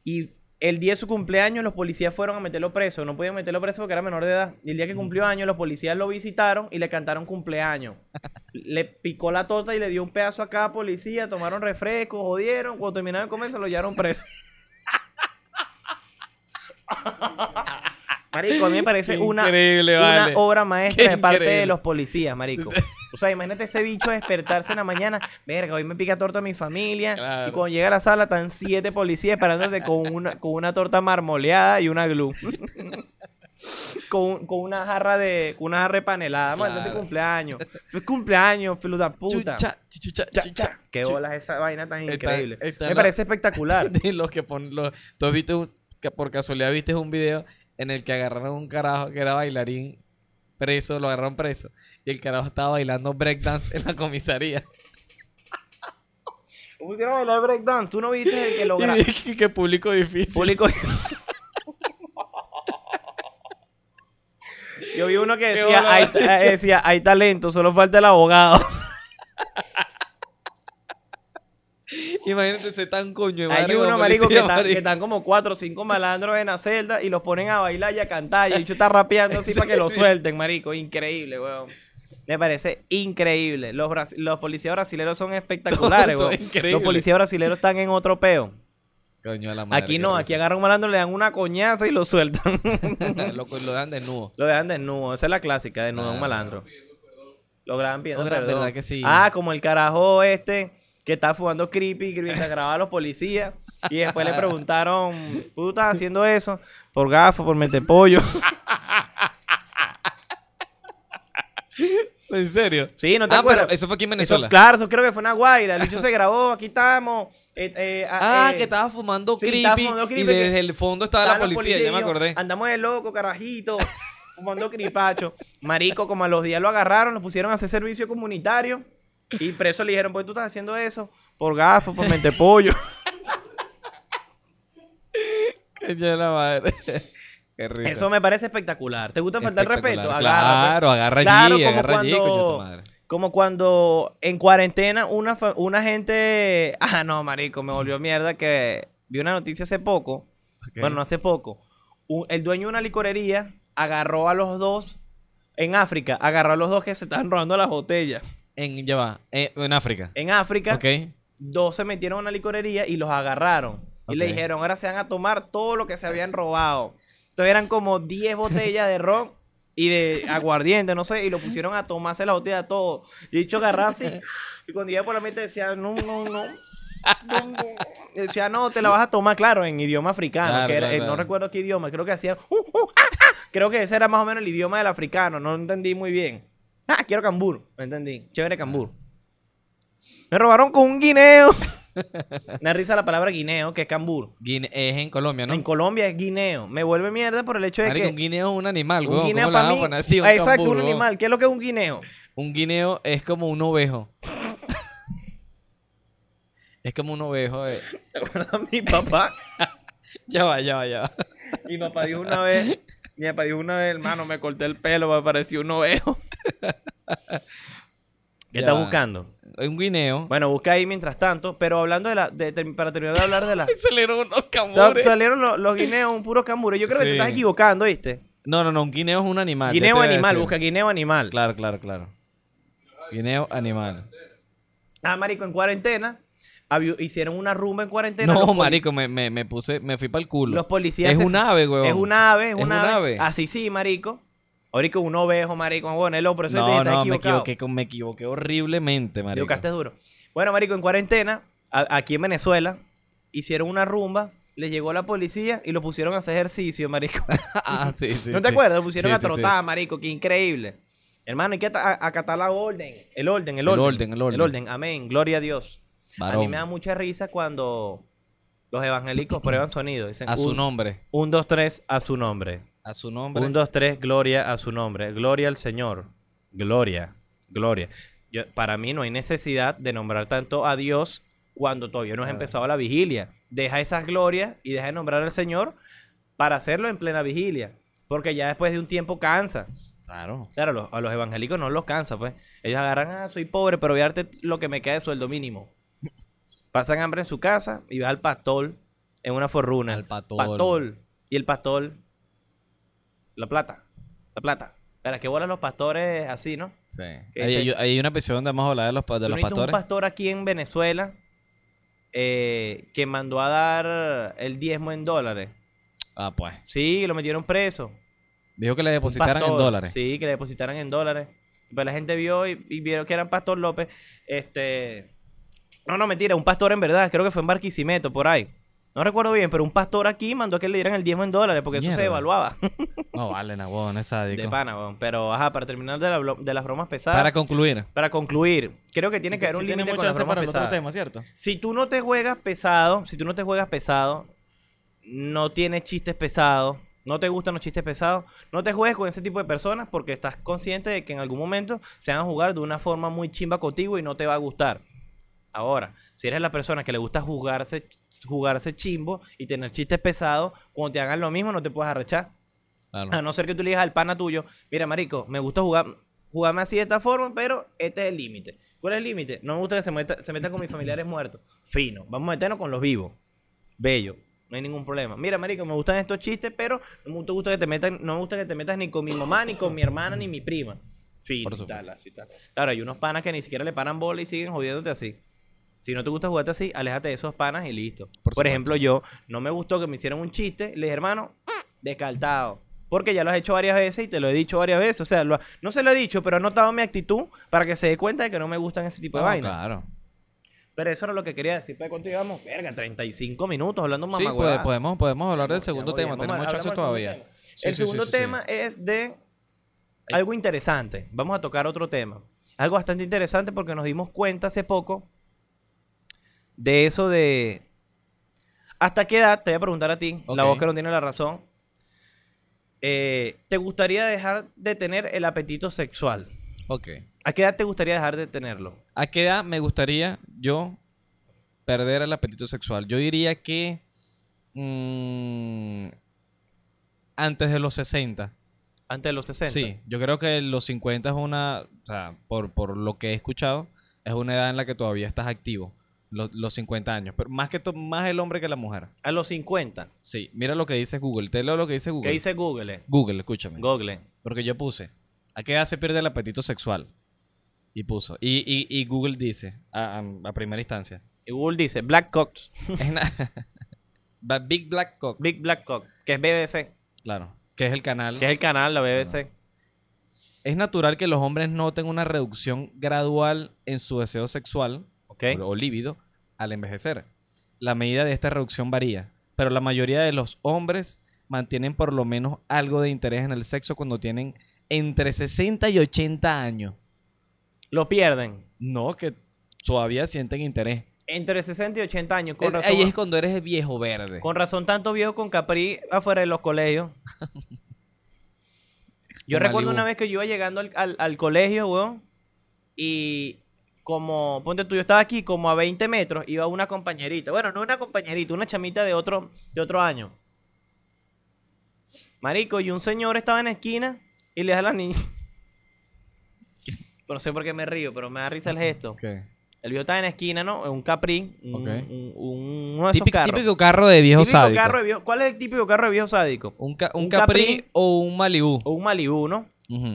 y el día de su cumpleaños los policías fueron a meterlo preso. No podían meterlo preso porque era menor de edad. Y el día que cumplió años los policías lo visitaron y le cantaron cumpleaños. le picó la torta y le dio un pedazo a cada policía. Tomaron refresco, jodieron. Cuando terminaron de comer se lo llevaron preso. Marico, a mí me parece una, obra maestra de parte de los policías, Marico. O sea, imagínate ese bicho despertarse en la mañana, verga, hoy me pica torta a mi familia. Y cuando llega a la sala, están siete policías Parándose con una, con una torta marmoleada y una glue. con, una jarra de con una jarra de panelada. Mándate cumpleaños. Fue cumpleaños, filo puta. Chucha, chucha, chucha, Qué bolas esa vaina tan increíble. me parece espectacular. los que pon, los, tú has por casualidad viste un video en el que agarraron un carajo que era bailarín preso, lo agarraron preso. Y el carajo estaba bailando breakdance en la comisaría. va a bailar breakdance. Tú no viste el que logra. Y que, público difícil. Público Yo vi uno que decía eh, decía, hay talento, solo falta el abogado. Imagínate, tan coño. Hay uno, marico, que, están, como cuatro o cinco malandros en la celda y los ponen a bailar y a cantar. Y el bicho está rapeando así para que lo suelten, marico. Increíble, weón. Me parece increíble. Los, policías brasileños son espectaculares, Los policías brasileños están en otro peo. Coño la madre, aquí no, aquí agarran un malandro, le dan una coñaza y lo sueltan. lo, lo, dejan desnudo. Lo dejan desnudo. Esa es la clásica, desnudo a un malandro. Lo graban Lo Verdad que sí. Ah, como el carajo este que estaba fumando creepy mientras grababa a los policías. Y después le preguntaron, ¿tú estás haciendo eso? Por gafo, por pollo. ¿En serio? Sí, no te ah, Pero eso fue aquí en Venezuela. claro, eso creo que fue una guaira. El se grabó, aquí estamos eh, eh, ah, ah eh, que estaba fumando, creepy, Y desde el fondo estaba, la policía, ya me acordé. Andamos de loco, carajito. Fumando cripacho. Marico, como a los días lo agarraron, lo pusieron a hacer servicio comunitario. Y preso le dijeron, pues tú estás haciendo eso por gafo, por mente que yo la madre. Qué Eso me parece espectacular. ¿Te gusta faltar respeto? Claro, agarra allí, agarra allí, coño tu madre. Como cuando en cuarentena una, una gente... Ah, no, marico, me volvió mierda que vi una noticia hace poco. Bueno, no hace poco. el dueño de una licorería agarró a los dos en África, agarró a los dos que se estaban robando las botellas en, ya eh, en África. En África, dos se metieron a una licorería y los agarraron. Y le dijeron, ahora se van a tomar todo lo que se habían robado. Entonces eran como 10 botellas de ron y de aguardiente, no sé, y lo pusieron a tomarse la botella todo. Y dicho agarrarse, y cuando iba por la mente decía, no, no, no. no. Decía, no, te la vas a tomar, claro, en idioma africano. que eh, No recuerdo qué idioma, creo que hacía. Uh, uh, ah, ah. Creo que ese era más o menos el idioma del africano, no lo entendí muy bien. Ah, quiero cambur. ¿Me entendí? Chévere cambur. Ah. Me robaron con un guineo. Me risa la palabra guineo, que es cambur. es en Colombia, ¿no? En Colombia es guineo. Me vuelve mierda por el hecho de que. Un guineo es un animal, güey Un guineo para mí. un exacto, un animal. ¿Qué es lo que es un guineo? Un guineo es como un ovejo. es como un ovejo. ¿Te acuerdas de mi papá? Ya va, ya va, ya va. Mi papá dijo una vez mi para una vez, hermano, me corté el pelo, me pareció un ovejo. ¿Qué estás buscando? Un guineo. Bueno, busca ahí mientras tanto. Pero hablando de la. para terminar de hablar de la. salieron unos cambures. Salieron los, guineos, un puro camburo. Yo creo que te estás equivocando, ¿viste? No, no, no. Un guineo es un animal. Guineo animal, busca guineo animal. Claro, claro, claro. Guineo animal. Ah, marico, en cuarentena hicieron una rumba en cuarentena. No, marico, me, puse, me fui para el culo. Los policías. Es un ave, güey. Es un ave, es, un, ave. Así sí, marico. Ahorita un ovejo, marico. Bueno, el por eso no, te Me equivoqué, horriblemente, marico. equivocaste duro. Bueno, marico, en cuarentena, aquí en Venezuela, hicieron una rumba le llegó la policía y lo pusieron a hacer ejercicio, marico. ah, sí, sí. ¿No te acuerdas? Lo pusieron a trotar, marico. Qué increíble. Hermano, y que acatar la orden. El orden, el orden. El orden, el orden. El orden. Amén. Gloria a Dios. A mí me da mucha risa cuando los evangélicos prueban sonido. a su nombre. Un, dos, tres, a su nombre. A su nombre. Un, dos, tres, gloria a su nombre. Gloria al Señor. Gloria. Gloria. para mí no hay necesidad de nombrar tanto a Dios cuando todavía no has empezado la vigilia. Deja esas glorias y deja de nombrar al Señor para hacerlo en plena vigilia. Porque ya después de un tiempo cansa. Claro. Claro, a los, evangélicos no los cansa, pues. Ellos agarran, ah, soy pobre, pero voy a darte lo que me queda de sueldo mínimo. Pasan hambre en su casa y va al pastor en una forruna. Al pastor. Y el pastor. La plata. La plata. Para que vuelan los pastores así, ¿no? Sí. hay, una visión donde vamos a hablar de los, de los pastores. un pastor aquí en Venezuela eh, que mandó a dar el diezmo en dólares. Ah, pues. Sí, lo metieron preso. Dijo que le depositaran en dólares. Sí, que le depositaran en dólares. Pero la gente vio y, vieron que eran Pastor López. Este no, no, mentira, un pastor en verdad, creo que fue en Barquisimeto, por ahí. No recuerdo bien, pero un pastor aquí mandó a que le dieran el diezmo en dólares porque eso se evaluaba. no vale, na, esa dica. De pana, Pero, ajá, para terminar de, las bromas pesadas. Para concluir. Para concluir. Creo que tiene que haber un límite con las bromas ¿cierto? Si tú no te juegas pesado, si tú no te juegas pesado, no tienes chistes pesados, no te gustan los chistes pesados, no te juegues con ese tipo de personas porque estás consciente de que en algún momento se van a jugar de una forma muy chimba contigo y no te va a gustar. Ahora, si eres la persona que le gusta jugarse, jugarse chimbo y tener chistes pesados, cuando te hagan lo mismo no te puedes arrechar. A no ser que tú le digas al pana tuyo, mira, marico, me gusta jugar, jugarme así de esta forma, pero este es el límite. ¿Cuál es el límite? No me gusta que se meta, se meta con mis familiares muertos. Fino, vamos a meternos con los vivos. Bello, no hay ningún problema. Mira, marico, me gustan estos chistes, pero no me gusta que te metan, no me gusta que te metas ni con mi mamá, ni con mi hermana, ni mi prima. Fino, tal, así tal. Claro, hay unos panas que ni siquiera le paran bola y siguen jodiéndote así. Si no te gusta jugarte así, aléjate de esos panas y listo. Por, ejemplo, yo no me gustó que me hicieran un chiste. Le dije, hermano, descartado. Porque ya lo has hecho varias veces y te lo he dicho varias veces. O sea, no se lo he dicho, pero he notado mi actitud para que se dé cuenta de que no me gustan ese tipo de ah, vainas. Claro. Pero eso era lo que quería decir. ¿Para pues, cuánto llevamos? Verga, 35 minutos hablando más Sí, pues, podemos, podemos hablar del segundo tema. Tenemos chance todavía. el segundo tema es de algo interesante. Vamos a tocar otro tema. Algo bastante interesante porque nos dimos cuenta hace poco de eso de... ¿Hasta qué edad? Te voy a preguntar a ti, la voz que no tiene la razón. Eh, ¿Te gustaría dejar de tener el apetito sexual? Ok. ¿A qué edad te gustaría dejar de tenerlo? ¿A qué edad me gustaría yo perder el apetito sexual? Yo diría que mm, antes de los 60. Antes de los 60. Sí, yo creo que los 50 es una, o sea, por, lo que he escuchado, es una edad en la que todavía estás activo. Los, 50 años, pero más que más el hombre que la mujer. A los 50. Sí, mira lo que dice Google. Te leo lo que dice Google. ¿Qué dice Google? Google, escúchame. Google. Porque yo puse, ¿a qué edad se pierde el apetito sexual? Y puso. Y, Google dice, a, primera instancia. Y Google dice, Black Cox. Big Black Cock. Big Black Cock, que es BBC. Claro, que es el canal. Que es el canal, la BBC. Es natural que los hombres noten una reducción gradual en su deseo sexual o, líbido al envejecer. La medida de esta reducción varía, pero la mayoría de los hombres mantienen por lo menos algo de interés en el sexo cuando tienen entre 60 y 80 años. ¿Lo pierden? No, que todavía sienten interés. Entre 60 y 80 años, con eh, razón. Ahí es cuando eres viejo verde. Con razón, tanto viejo con Capri afuera de los colegios. yo recuerdo una vez que yo iba llegando al, colegio, weón, y como, ponte tú, yo estaba aquí como a 20 metros, iba una compañerita, bueno, no una compañerita, una chamita de otro, de otro año. Marico, y un señor estaba en la esquina y le da a la niña. no sé por qué me río, pero me da risa el gesto. El viejo está en la esquina, ¿no? Un Capri, un, típico, carro de viejo sádico. ¿Cuál es el típico carro de viejo sádico? Un, capri, o un Malibu. O un Malibu, ¿no?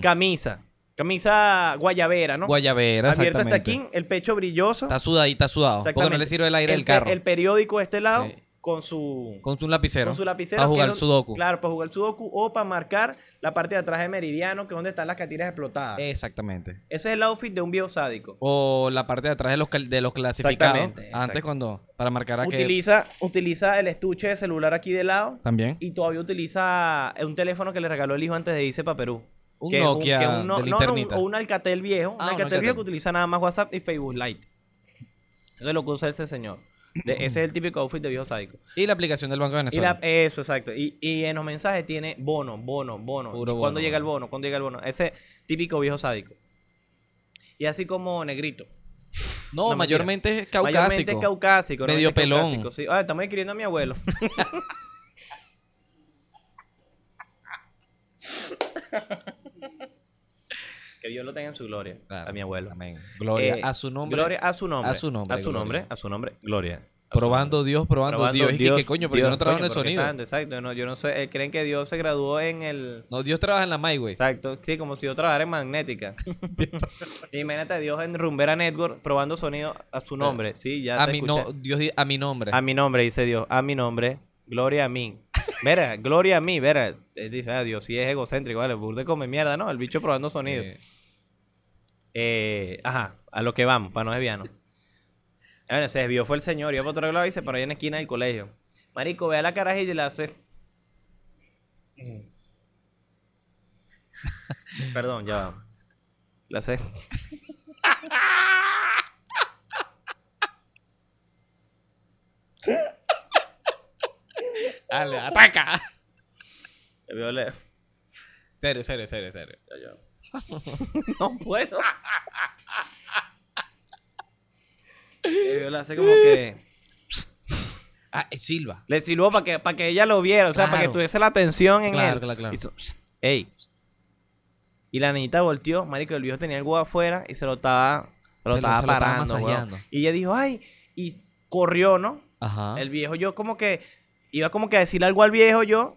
Camisa Camisa guayabera, ¿no? Guayabera, Abierta hasta aquí, el pecho brilloso. Está sudadita, sudado. Porque no le sirve el aire del carro. El periódico de este lado con su... Con su lapicero. Con su lapicero. Para jugar sudoku. Claro, para jugar sudoku o para marcar la parte de atrás de Meridiano, que es donde están las catiras explotadas. Exactamente. Ese es el outfit de un bio sádico. O la parte de atrás de los, de los clasificados. Antes cuando... Para marcar aquí. utiliza, Utiliza el estuche de celular aquí de lado. También. Y todavía utiliza un teléfono que le regaló el hijo antes de irse para Perú. Un que no, o un Alcatel viejo. Ah, un Alcatel viejo que utiliza nada más WhatsApp y Facebook Lite. Eso es lo que usa ese señor. ese es el típico outfit de viejo sádico. Y la aplicación del Banco de Venezuela. eso, exacto. Y, en los mensajes tiene bono, bono, bono. cuando ¿Cuándo llega el bono? cuando llega el bono? Ese típico viejo sádico. Y así como negrito. No, mayormente es caucásico. Mayormente caucásico. Medio pelón. Ah, estamos escribiendo a mi abuelo. Que Dios lo tenga en su gloria. A mi abuelo. Gloria a su nombre. Gloria a su nombre. A su nombre. A su nombre. A su nombre. Gloria. Probando Dios, probando, Dios. qué, coño? Porque no trabajan sonido. exacto, yo no sé. Eh, creen que Dios se graduó en el. No, Dios trabaja en la MyWay. Exacto. Sí, como si yo trabajara en Magnética. Imagínate a Dios en Rumbera Network probando sonido a su nombre. Sí, ya. A mi, no, Dios a mi nombre. A mi nombre, dice Dios. A mi nombre. Gloria a mí. Mira, gloria a mí, Mira. Eh, dice, ah, Dios, sí es egocéntrico, vale, burde come mierda, ¿no? El bicho probando sonido. Eh, eh, ajá, a lo que vamos, para no desviarnos. Bueno, se desvió, fue el señor, Yo por otro lado y se ahí en la esquina del colegio. Marico, ve a la carajilla y le hace. Perdón, ya La sé Dale, ataca. Le vio Serio, serio, serio, serio. no puedo. le hace como que. Ah, silba. Le silbó para que, para que ella lo viera, o sea, para que tuviese la atención en él. Claro, claro, claro. Y la niñita volteó, marico, el viejo tenía algo afuera y se lo estaba, se lo, estaba parando, Y ella dijo, ay, y corrió, ¿no? Ajá. El viejo, yo como que, iba como que a decirle algo al viejo yo,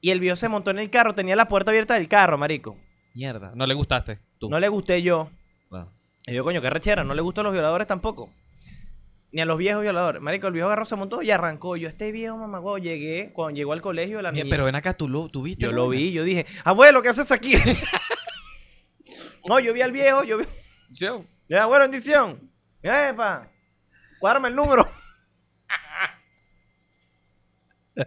y el viejo se montó en el carro, tenía la puerta abierta del carro, marico. Mierda, no le gustaste tú. No le gusté yo. Y yo, coño, qué rechera, no le gustan los violadores tampoco ni a los viejos violadores. Marico, el viejo agarró, se montón y arrancó. Yo, este viejo mamagó, llegué, cuando llegó al colegio la niña. Pero ven acá, tú lo tú viste. Yo lo vi, yo dije, abuelo, ¿qué haces aquí? no, yo vi al viejo, yo vi. Yo. Ya, abuelo, bendición. Epa, cuárame el número.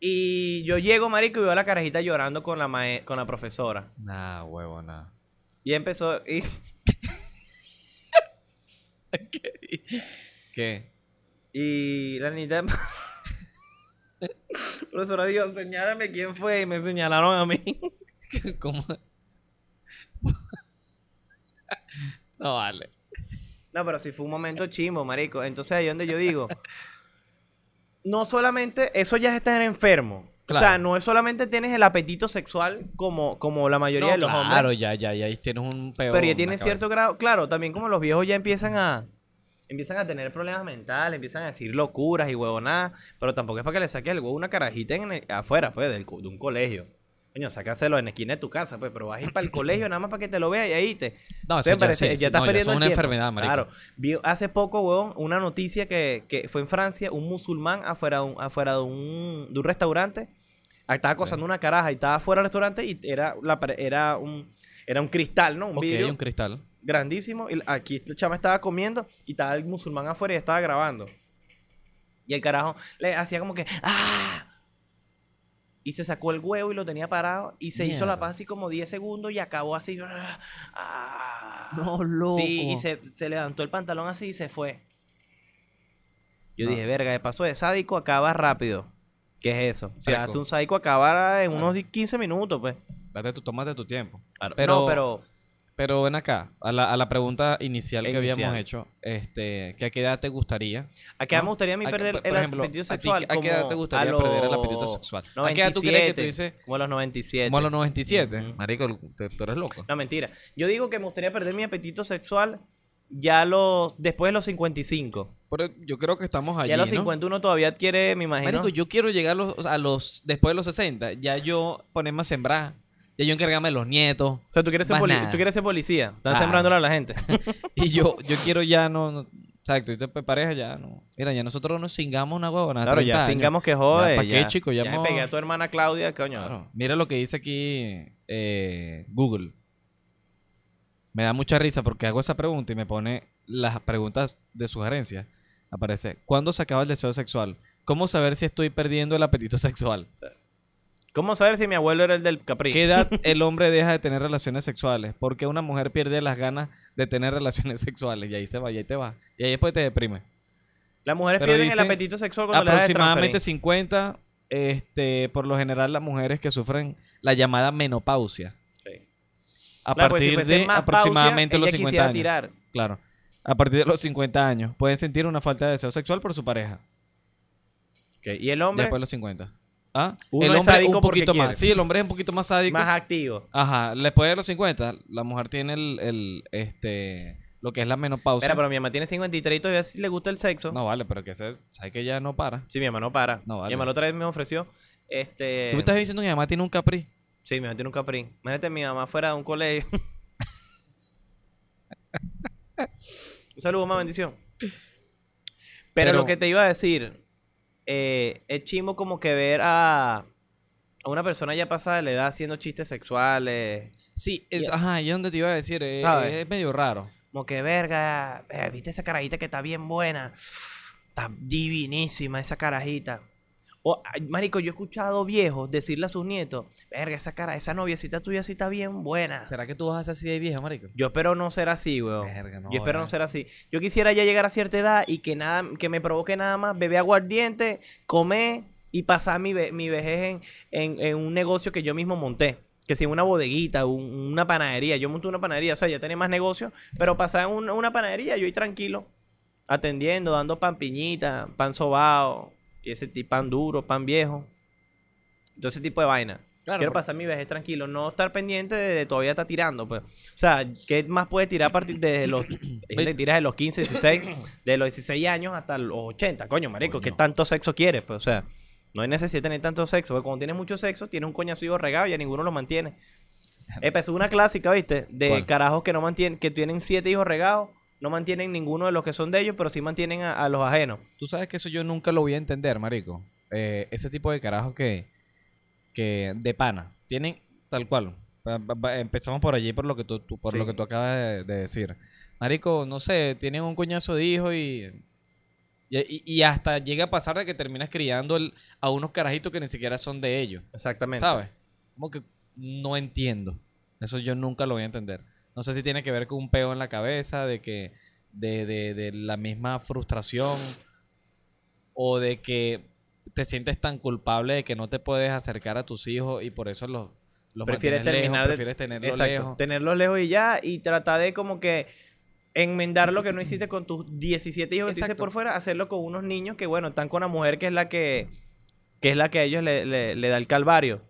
y yo llego, marico, y veo a la carajita llorando con la, con la profesora. Nah, huevo, nada Y empezó. Y ¿Qué? Y la niñita. Profesora dijo, señálame quién fue y me señalaron a mí. ¿Cómo? no vale. No, pero si fue un momento chimo, marico. Entonces ahí es donde yo digo, no solamente eso ya es estar enfermo. O sea, no es solamente tienes el apetito sexual como, como la mayoría de los hombres. Claro, ya, ya, ya tienes un peor. Pero ya tienes cierto grado. Claro, también como los viejos ya empiezan a. Empiezan a tener problemas mentales, empiezan a decir locuras y huevonadas. Pero tampoco es para que le saques el huevo una carajita en afuera, pues, del, de un colegio. Coño, sacáselo en esquina de tu casa, pues, pero vas a ir para el colegio nada más para que te lo vea y ahí te. No, eso Es una enfermedad, marico. Claro. Vi hace poco, weón, una noticia que, fue en Francia, un musulmán afuera de un, afuera de un, restaurante. Estaba acosando una caraja y estaba afuera del restaurante y era, la, era, un, era un cristal, ¿no? Un un cristal. Grandísimo. Y aquí el chama estaba comiendo y estaba el musulmán afuera y estaba grabando. Y el carajo le hacía como que ¡Ah! y se sacó el huevo y lo tenía parado y se hizo la paz así como 10 segundos y acabó así. ¡ah! no, loco. Sí, y se, levantó el pantalón así y se fue. Yo ah. dije, verga, de pasó? de sádico acaba rápido. ¿Qué es eso? Si hace un sádico acaba en unos 15 minutos, pues. Date tu, tómate tu tiempo. Pero, pero pero ven acá, a la, pregunta inicial, que habíamos hecho, este, que a qué edad te gustaría? ¿A qué edad me gustaría a perder el apetito sexual? ¿A, qué edad te gustaría perder el apetito sexual? ¿A qué edad tú crees que tú dices? Como a los 97. Como a los 97. Marico, tú eres loco. No, mentira. Yo digo que me gustaría perder mi apetito sexual ya los después de los 55. Pero yo creo que estamos allí, Ya a los 51 todavía quiere, me imagino. Marico, yo quiero llegar a los, a los después de los 60, ya yo ponerme más sembrar ya yo encargame de los nietos. O sea, tú quieres ser, tú quieres ser policía. Están sembrándola a la gente. y yo, yo quiero ya no. exacto, y pareja ya no. Mira, ya nosotros nos cingamos una huevona. Claro, ya cingamos que jode. ¿Para chico? Ya, ya pegué a tu hermana Claudia, coño. Mira lo que dice aquí eh, Google. Me da mucha risa porque hago esa pregunta y me pone las preguntas de sugerencia. Aparece, ¿cuándo se acaba el deseo sexual? ¿Cómo saber si estoy perdiendo el apetito sexual? ¿Cómo saber si mi abuelo era el del capricho? ¿Qué edad el hombre deja de tener relaciones sexuales? Porque una mujer pierde las ganas de tener relaciones sexuales. Y ahí se va, y ahí te va. Y ahí después te deprime. Las mujeres pierden el apetito sexual cuando Aproximadamente 50, este, por lo general las mujeres que sufren la llamada menopausia. A pues partir de aproximadamente los 50 años. Claro. A partir de los 50 años pueden sentir una falta de deseo sexual por su pareja. ¿Y el hombre? Después de los 50. ¿Ah? el hombre es un poquito más. Sí, el hombre es un poquito más sádico. Más activo. Ajá. Después de los 50, la mujer tiene el, este lo que es la menopausa. Espera, pero mi mamá tiene 53 y todavía le gusta el sexo. No vale, pero que se, que ya no para. Sí, mi mamá no para. Mi mamá otra vez me ofreció este Tú me estás diciendo que mi mamá tiene un capri. Sí, mi mamá tiene un capri. Imagínate mi mamá fuera de un colegio. un saludo, mamá, bendición. pero, lo que te iba a decir, eh, es chimo como que ver a, a una persona ya pasada de la edad haciendo chistes sexuales. Sí, ajá, yo donde te iba a decir, eh, es medio raro. Como que verga, eh, viste esa carajita que está bien buena, está divinísima esa carajita. O, marico, yo he escuchado viejos decirle a sus nietos, verga, esa cara, esa noviecita tuya sí está bien buena. ¿Será que tú vas a ser así de vieja, marico? Yo espero no ser así, weón. yo espero no ser así. Yo quisiera ya llegar a cierta edad y que nada, que me provoque nada más beber aguardiente, comer y pasar mi, vejez en, un negocio que yo mismo monté que si una bodeguita, una panadería. Yo monté una panadería, o sea, ya tenía más negocios, pero pasar en una panadería, yo ahí tranquilo, atendiendo, dando pan piñita, pan sobao, y ese tipo pan duro, pan viejo. Todo ese tipo de vaina. Quiero pasar mi es tranquilo, no estar pendiente de, todavía está tirando. Pues. O sea, ¿qué más puede tirar a partir de los. tiras de los 15, 16, de los 16 años hasta los 80, coño, marico, ¿qué tanto sexo quieres? Pues, o sea, no hay necesidad de tener tanto sexo, porque cuando tienes mucho sexo, tienes un coñazo hijo regado y a ninguno lo mantiene. Es una clásica, ¿viste? De carajos que no mantienen, que tienen siete hijos regados no mantienen ninguno de los que son de ellos, pero sí mantienen a, los ajenos. Tú sabes que eso yo nunca lo voy a entender, marico. Eh, ese tipo de carajos que, que de pana, tienen tal cual. Empezamos por allí, por lo que tú, por lo que tú acabas de, decir. Marico, no sé, tienen un cuñazo de hijos y, y, hasta llega a pasar de que terminas criando a unos carajitos que ni siquiera son de ellos. Exactamente. ¿Sabes? Como que no entiendo. Eso yo nunca lo voy a entender. No sé si tiene que ver con un peo en la cabeza, de que. de, de, de la misma frustración. O de que te sientes tan culpable de que no te puedes acercar a tus hijos y por eso los, los prefieres terminar lejos, prefieres tenerlos lejos. Tenerlos lejos y ya, y trata de como que enmendar lo que no hiciste con tus 17 hijos que hiciste por fuera, hacerlo con unos niños que, bueno, están con una mujer que es la que, que es la que a ellos le, le, le da el calvario.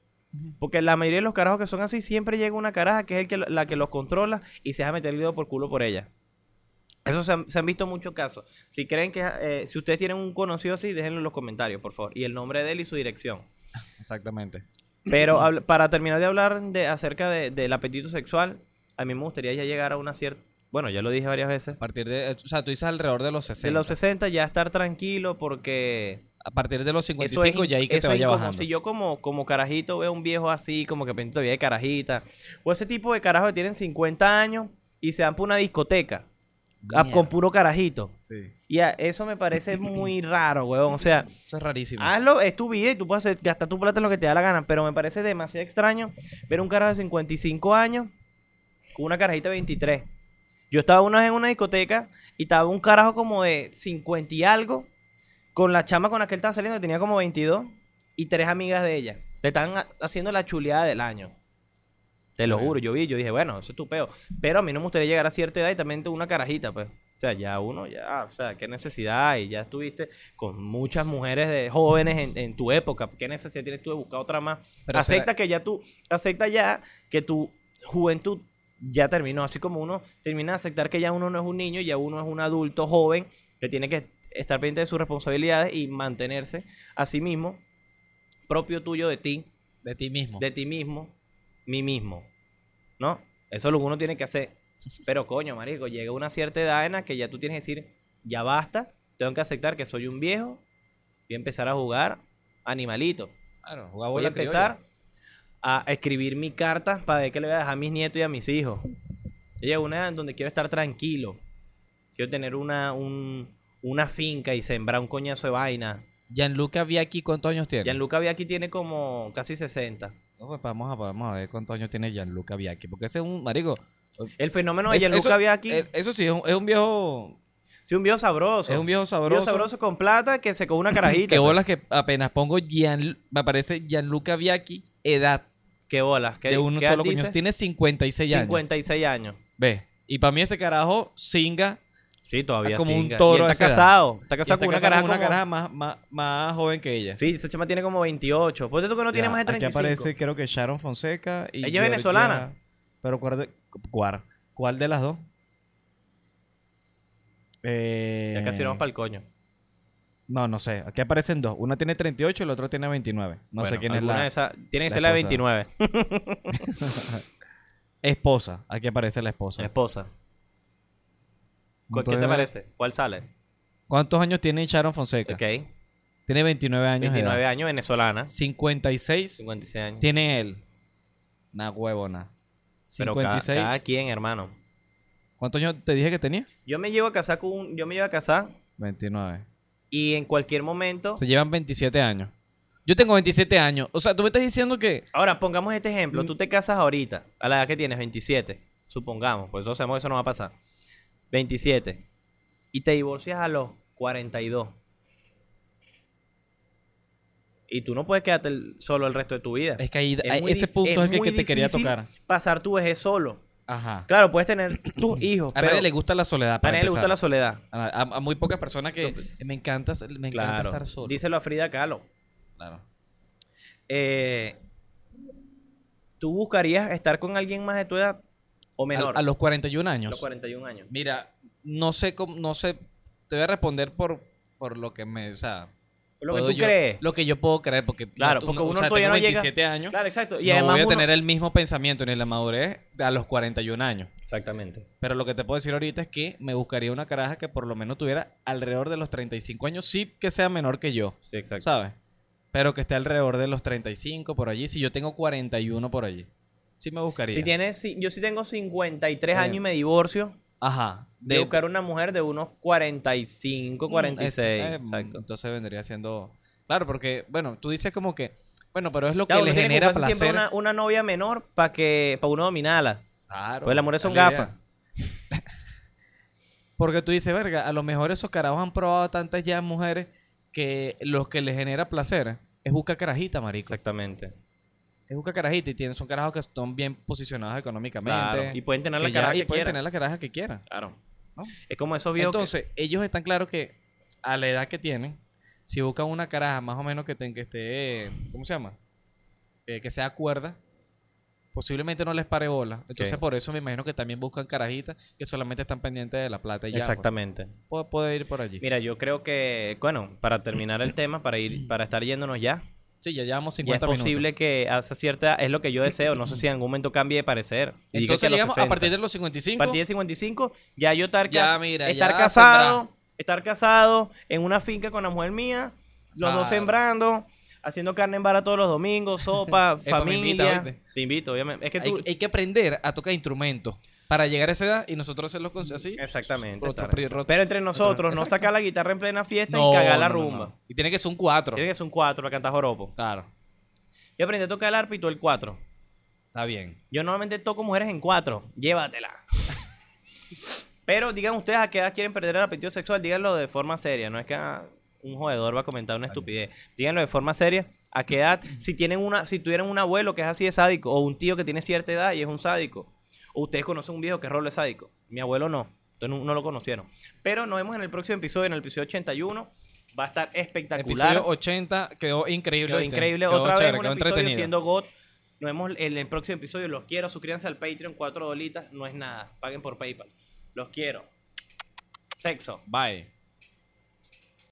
Porque la mayoría de los carajos que son así siempre llega una caraja que es la que los controla y se deja meter el dedo por culo por ella. Eso se han, visto muchos casos. Si creen que, eh, si ustedes tienen un conocido así, déjenlo en los comentarios, por favor. Y el nombre de él y su dirección. Exactamente. Pero para terminar de hablar de, acerca del apetito sexual, a mí me gustaría ya llegar a una cierta... Bueno, ya lo dije varias veces. A partir de... O sea, tú dices alrededor de los 60. De los 60 ya estar tranquilo porque a partir de los 55 ya ahí que te vaya bajando. si yo como, como carajito veo un viejo así, como que pinto de carajita, o ese tipo de carajo que tienen 50 años y se dan por una discoteca con puro carajito. Y eso me parece muy raro, weón. O sea, eso es rarísimo. Hazlo, es tu vida y tú puedes hacer, gastar tu plata en lo que te da la gana, pero me parece demasiado extraño ver un carajo de 55 años con una carajita de 23. Yo estaba una vez en una discoteca y estaba un carajo como de 50 y algo con la chama con la que él estaba saliendo, tenía como 22, y tres amigas de ella. Le están haciendo la chuleada del año. Te lo juro, yo vi, yo dije, bueno, eso es tu peo. Pero a mí no me gustaría llegar a cierta edad y también una carajita, pues. O sea, ya uno, ya, o sea, qué necesidad hay. Ya estuviste con muchas mujeres de jóvenes en, en tu época. ¿Qué necesidad tienes tú de buscar otra más? acepta que ya tú, acepta ya que tu juventud ya terminó. Así como uno termina de aceptar que ya uno no es un niño, ya uno es un adulto joven que tiene que estar pendiente de sus responsabilidades y mantenerse a sí mismo, propio tuyo de ti. De ti mismo. De ti mismo, mí mismo. ¿No? Eso es lo que uno tiene que hacer. Pero coño, marico, llega una cierta edad en la que ya tú tienes que decir, ya basta, tengo que aceptar que soy un viejo, y empezar a jugar animalito. Claro, jugar Voy a empezar a escribir mi carta para ver qué le voy a dejar a mis nietos y a mis hijos. Llega una edad en donde quiero estar tranquilo. Quiero tener una, un, una finca y sembrar un coñazo de vaina. Gianluca Viaqui, ¿cuántos años tiene? Gianluca Viaqui tiene como casi 60. Pues, vamos, a, ver cuántos años tiene Gianluca Viacchi. Porque ese es un marico. El fenómeno de Gianluca eso, eh, Eso sí, es un, viejo. Sí, un viejo sabroso. Es un viejo sabroso. Un viejo sabroso con plata que se con una carajita. Qué bolas que apenas pongo Gian, me aparece Gianluca Viacchi, edad. Qué bolas. ¿Qué, de uno solo coño. Tiene 56 años. 56 años. Ve. Y para mí ese carajo singa Sí, todavía como sí. un toro. está casado. Está casado con una caraja, más, más, más, joven que ella. Sí, esa chama tiene como 28. qué tú que no tiene más de 35. Aquí aparece, creo que Sharon Fonseca. Y ella es venezolana. Pero ¿cuál de, cuál, de las dos? Eh... Ya casi vamos para el coño. No, no sé. Aquí aparecen dos. Una tiene 38 y el otro tiene 29. No sé quién es la. Tiene que ser la de 29. esposa. Aquí aparece la esposa. esposa. ¿Cuál, te parece? ¿Cuál sale? ¿Cuántos años tiene Sharon Fonseca? Ok. Tiene 29 años. 29 años, venezolana. 56. 56 años. Tiene él. Una huevona. 56. Pero cada, quien, hermano. ¿Cuántos años te dije que tenía? Yo me llevo a casar con un, Yo me llevo a casar. 29. Y en cualquier momento. Se llevan 27 años. Yo tengo 27 años. O sea, tú me estás diciendo que. Ahora, pongamos este ejemplo. Mm. Tú te casas ahorita, a la edad que tienes, 27. Supongamos, pues eso, eso no va a pasar. 27. Y te divorcias a los 42. Y tú no puedes quedarte solo el resto de tu vida. Es que ahí, ese punto es, el que te quería tocar. Pasar tu vejez solo. Ajá. Claro, puedes tener tus hijos. A nadie le gusta la soledad. a nadie le gusta la soledad. A, muy pocas personas que me encanta, me estar solo. Díselo a Frida Kahlo. Claro. Eh, ¿Tú buscarías estar con alguien más de tu edad? O menor. A, los 41 años. Los 41 años. Mira, no sé cómo, no sé, te voy a responder por, por lo que me, o sea, lo que tú yo, crees. Lo que yo puedo creer, porque claro, uno 27 años. Claro, exacto. Y no voy a tener el mismo pensamiento ni la madurez a los 41 años. Exactamente. Pero lo que te puedo decir ahorita es que me buscaría una caraja que por lo menos tuviera alrededor de los 35 años, sí que sea menor que yo. Sí, exacto. ¿Sabes? Pero que esté alrededor de los 35 por allí, si yo tengo 41 por allí. Sí me buscaría. Si tienes, si, yo sí tengo 53 eh, años y me divorcio. Ajá. De, buscar una mujer de unos 45, 46. Mm, eh, exacto. Entonces vendría siendo... Claro, porque, bueno, tú dices como que... Bueno, pero es lo que le genera placer. Siempre una, novia menor para que para uno dominarla. Claro. Pues amor es un gafa porque tú dices, verga, a lo mejor esos carajos han probado tantas ya mujeres que los que les genera placer es buscar carajita, marico. Exactamente es busca carajitas y son carajos que están bien posicionados económicamente. Claro. Y pueden tener la caraja que, pueden tener la caraja que quieran. Claro. Es como eso vio Entonces, ellos están claros que a la edad que tienen, si buscan una caraja más o menos que, que esté, ¿cómo se llama? Eh, que sea cuerda, posiblemente no les pare bola. Entonces, por eso me imagino que también buscan carajitas que solamente están pendientes de la plata y ya. Pues. Exactamente. puede, ir por allí. Mira, yo creo que, bueno, para terminar el tema, para ir, para estar yéndonos ya, y ya llevamos 50 y es posible que hace cierta... Es lo que yo deseo. No sé si en algún momento cambie de parecer. Entonces, digamos, a partir de los 55... A partir de 55, ya yo estar, casado... Estar casado en una finca con la mujer mía, los dos sembrando haciendo carne en vara todos los domingos, sopa, familia. te invito, obviamente. Es que hay, que aprender a tocar instrumentos para llegar a esa edad y nosotros hacer los así. Exactamente. pero entre nosotros, no sacar la guitarra en plena fiesta y cagar la rumba. y tiene que ser un cuatro Tiene que ser un cuatro para cantar joropo. Claro. Yo aprendí a tocar el arpa y tú el cuatro Está bien. Yo normalmente toco mujeres en cuatro Llévatela. pero digan ustedes a qué edad quieren perder el apetito sexual. Díganlo de forma seria. No es que ah, un jugador va a comentar una estupidez. Díganlo de forma seria. ¿A qué edad? Si, tienen una, si tuvieran un abuelo que es así de sádico o un tío que tiene cierta edad y es un sádico Ustedes conocen un viejo que es Rolo sádico. Mi abuelo no. Entonces no, lo conocieron. Pero nos vemos en el próximo episodio, en el episodio 81. Va a estar espectacular. Episodio 80 quedó increíble. increíble. Otra vez un episodio siendo God. Nos vemos en el próximo episodio. Los quiero. Suscríbanse al Patreon. Cuatro dolitas. No es nada. Paguen por PayPal. Los quiero. Sexo. Bye.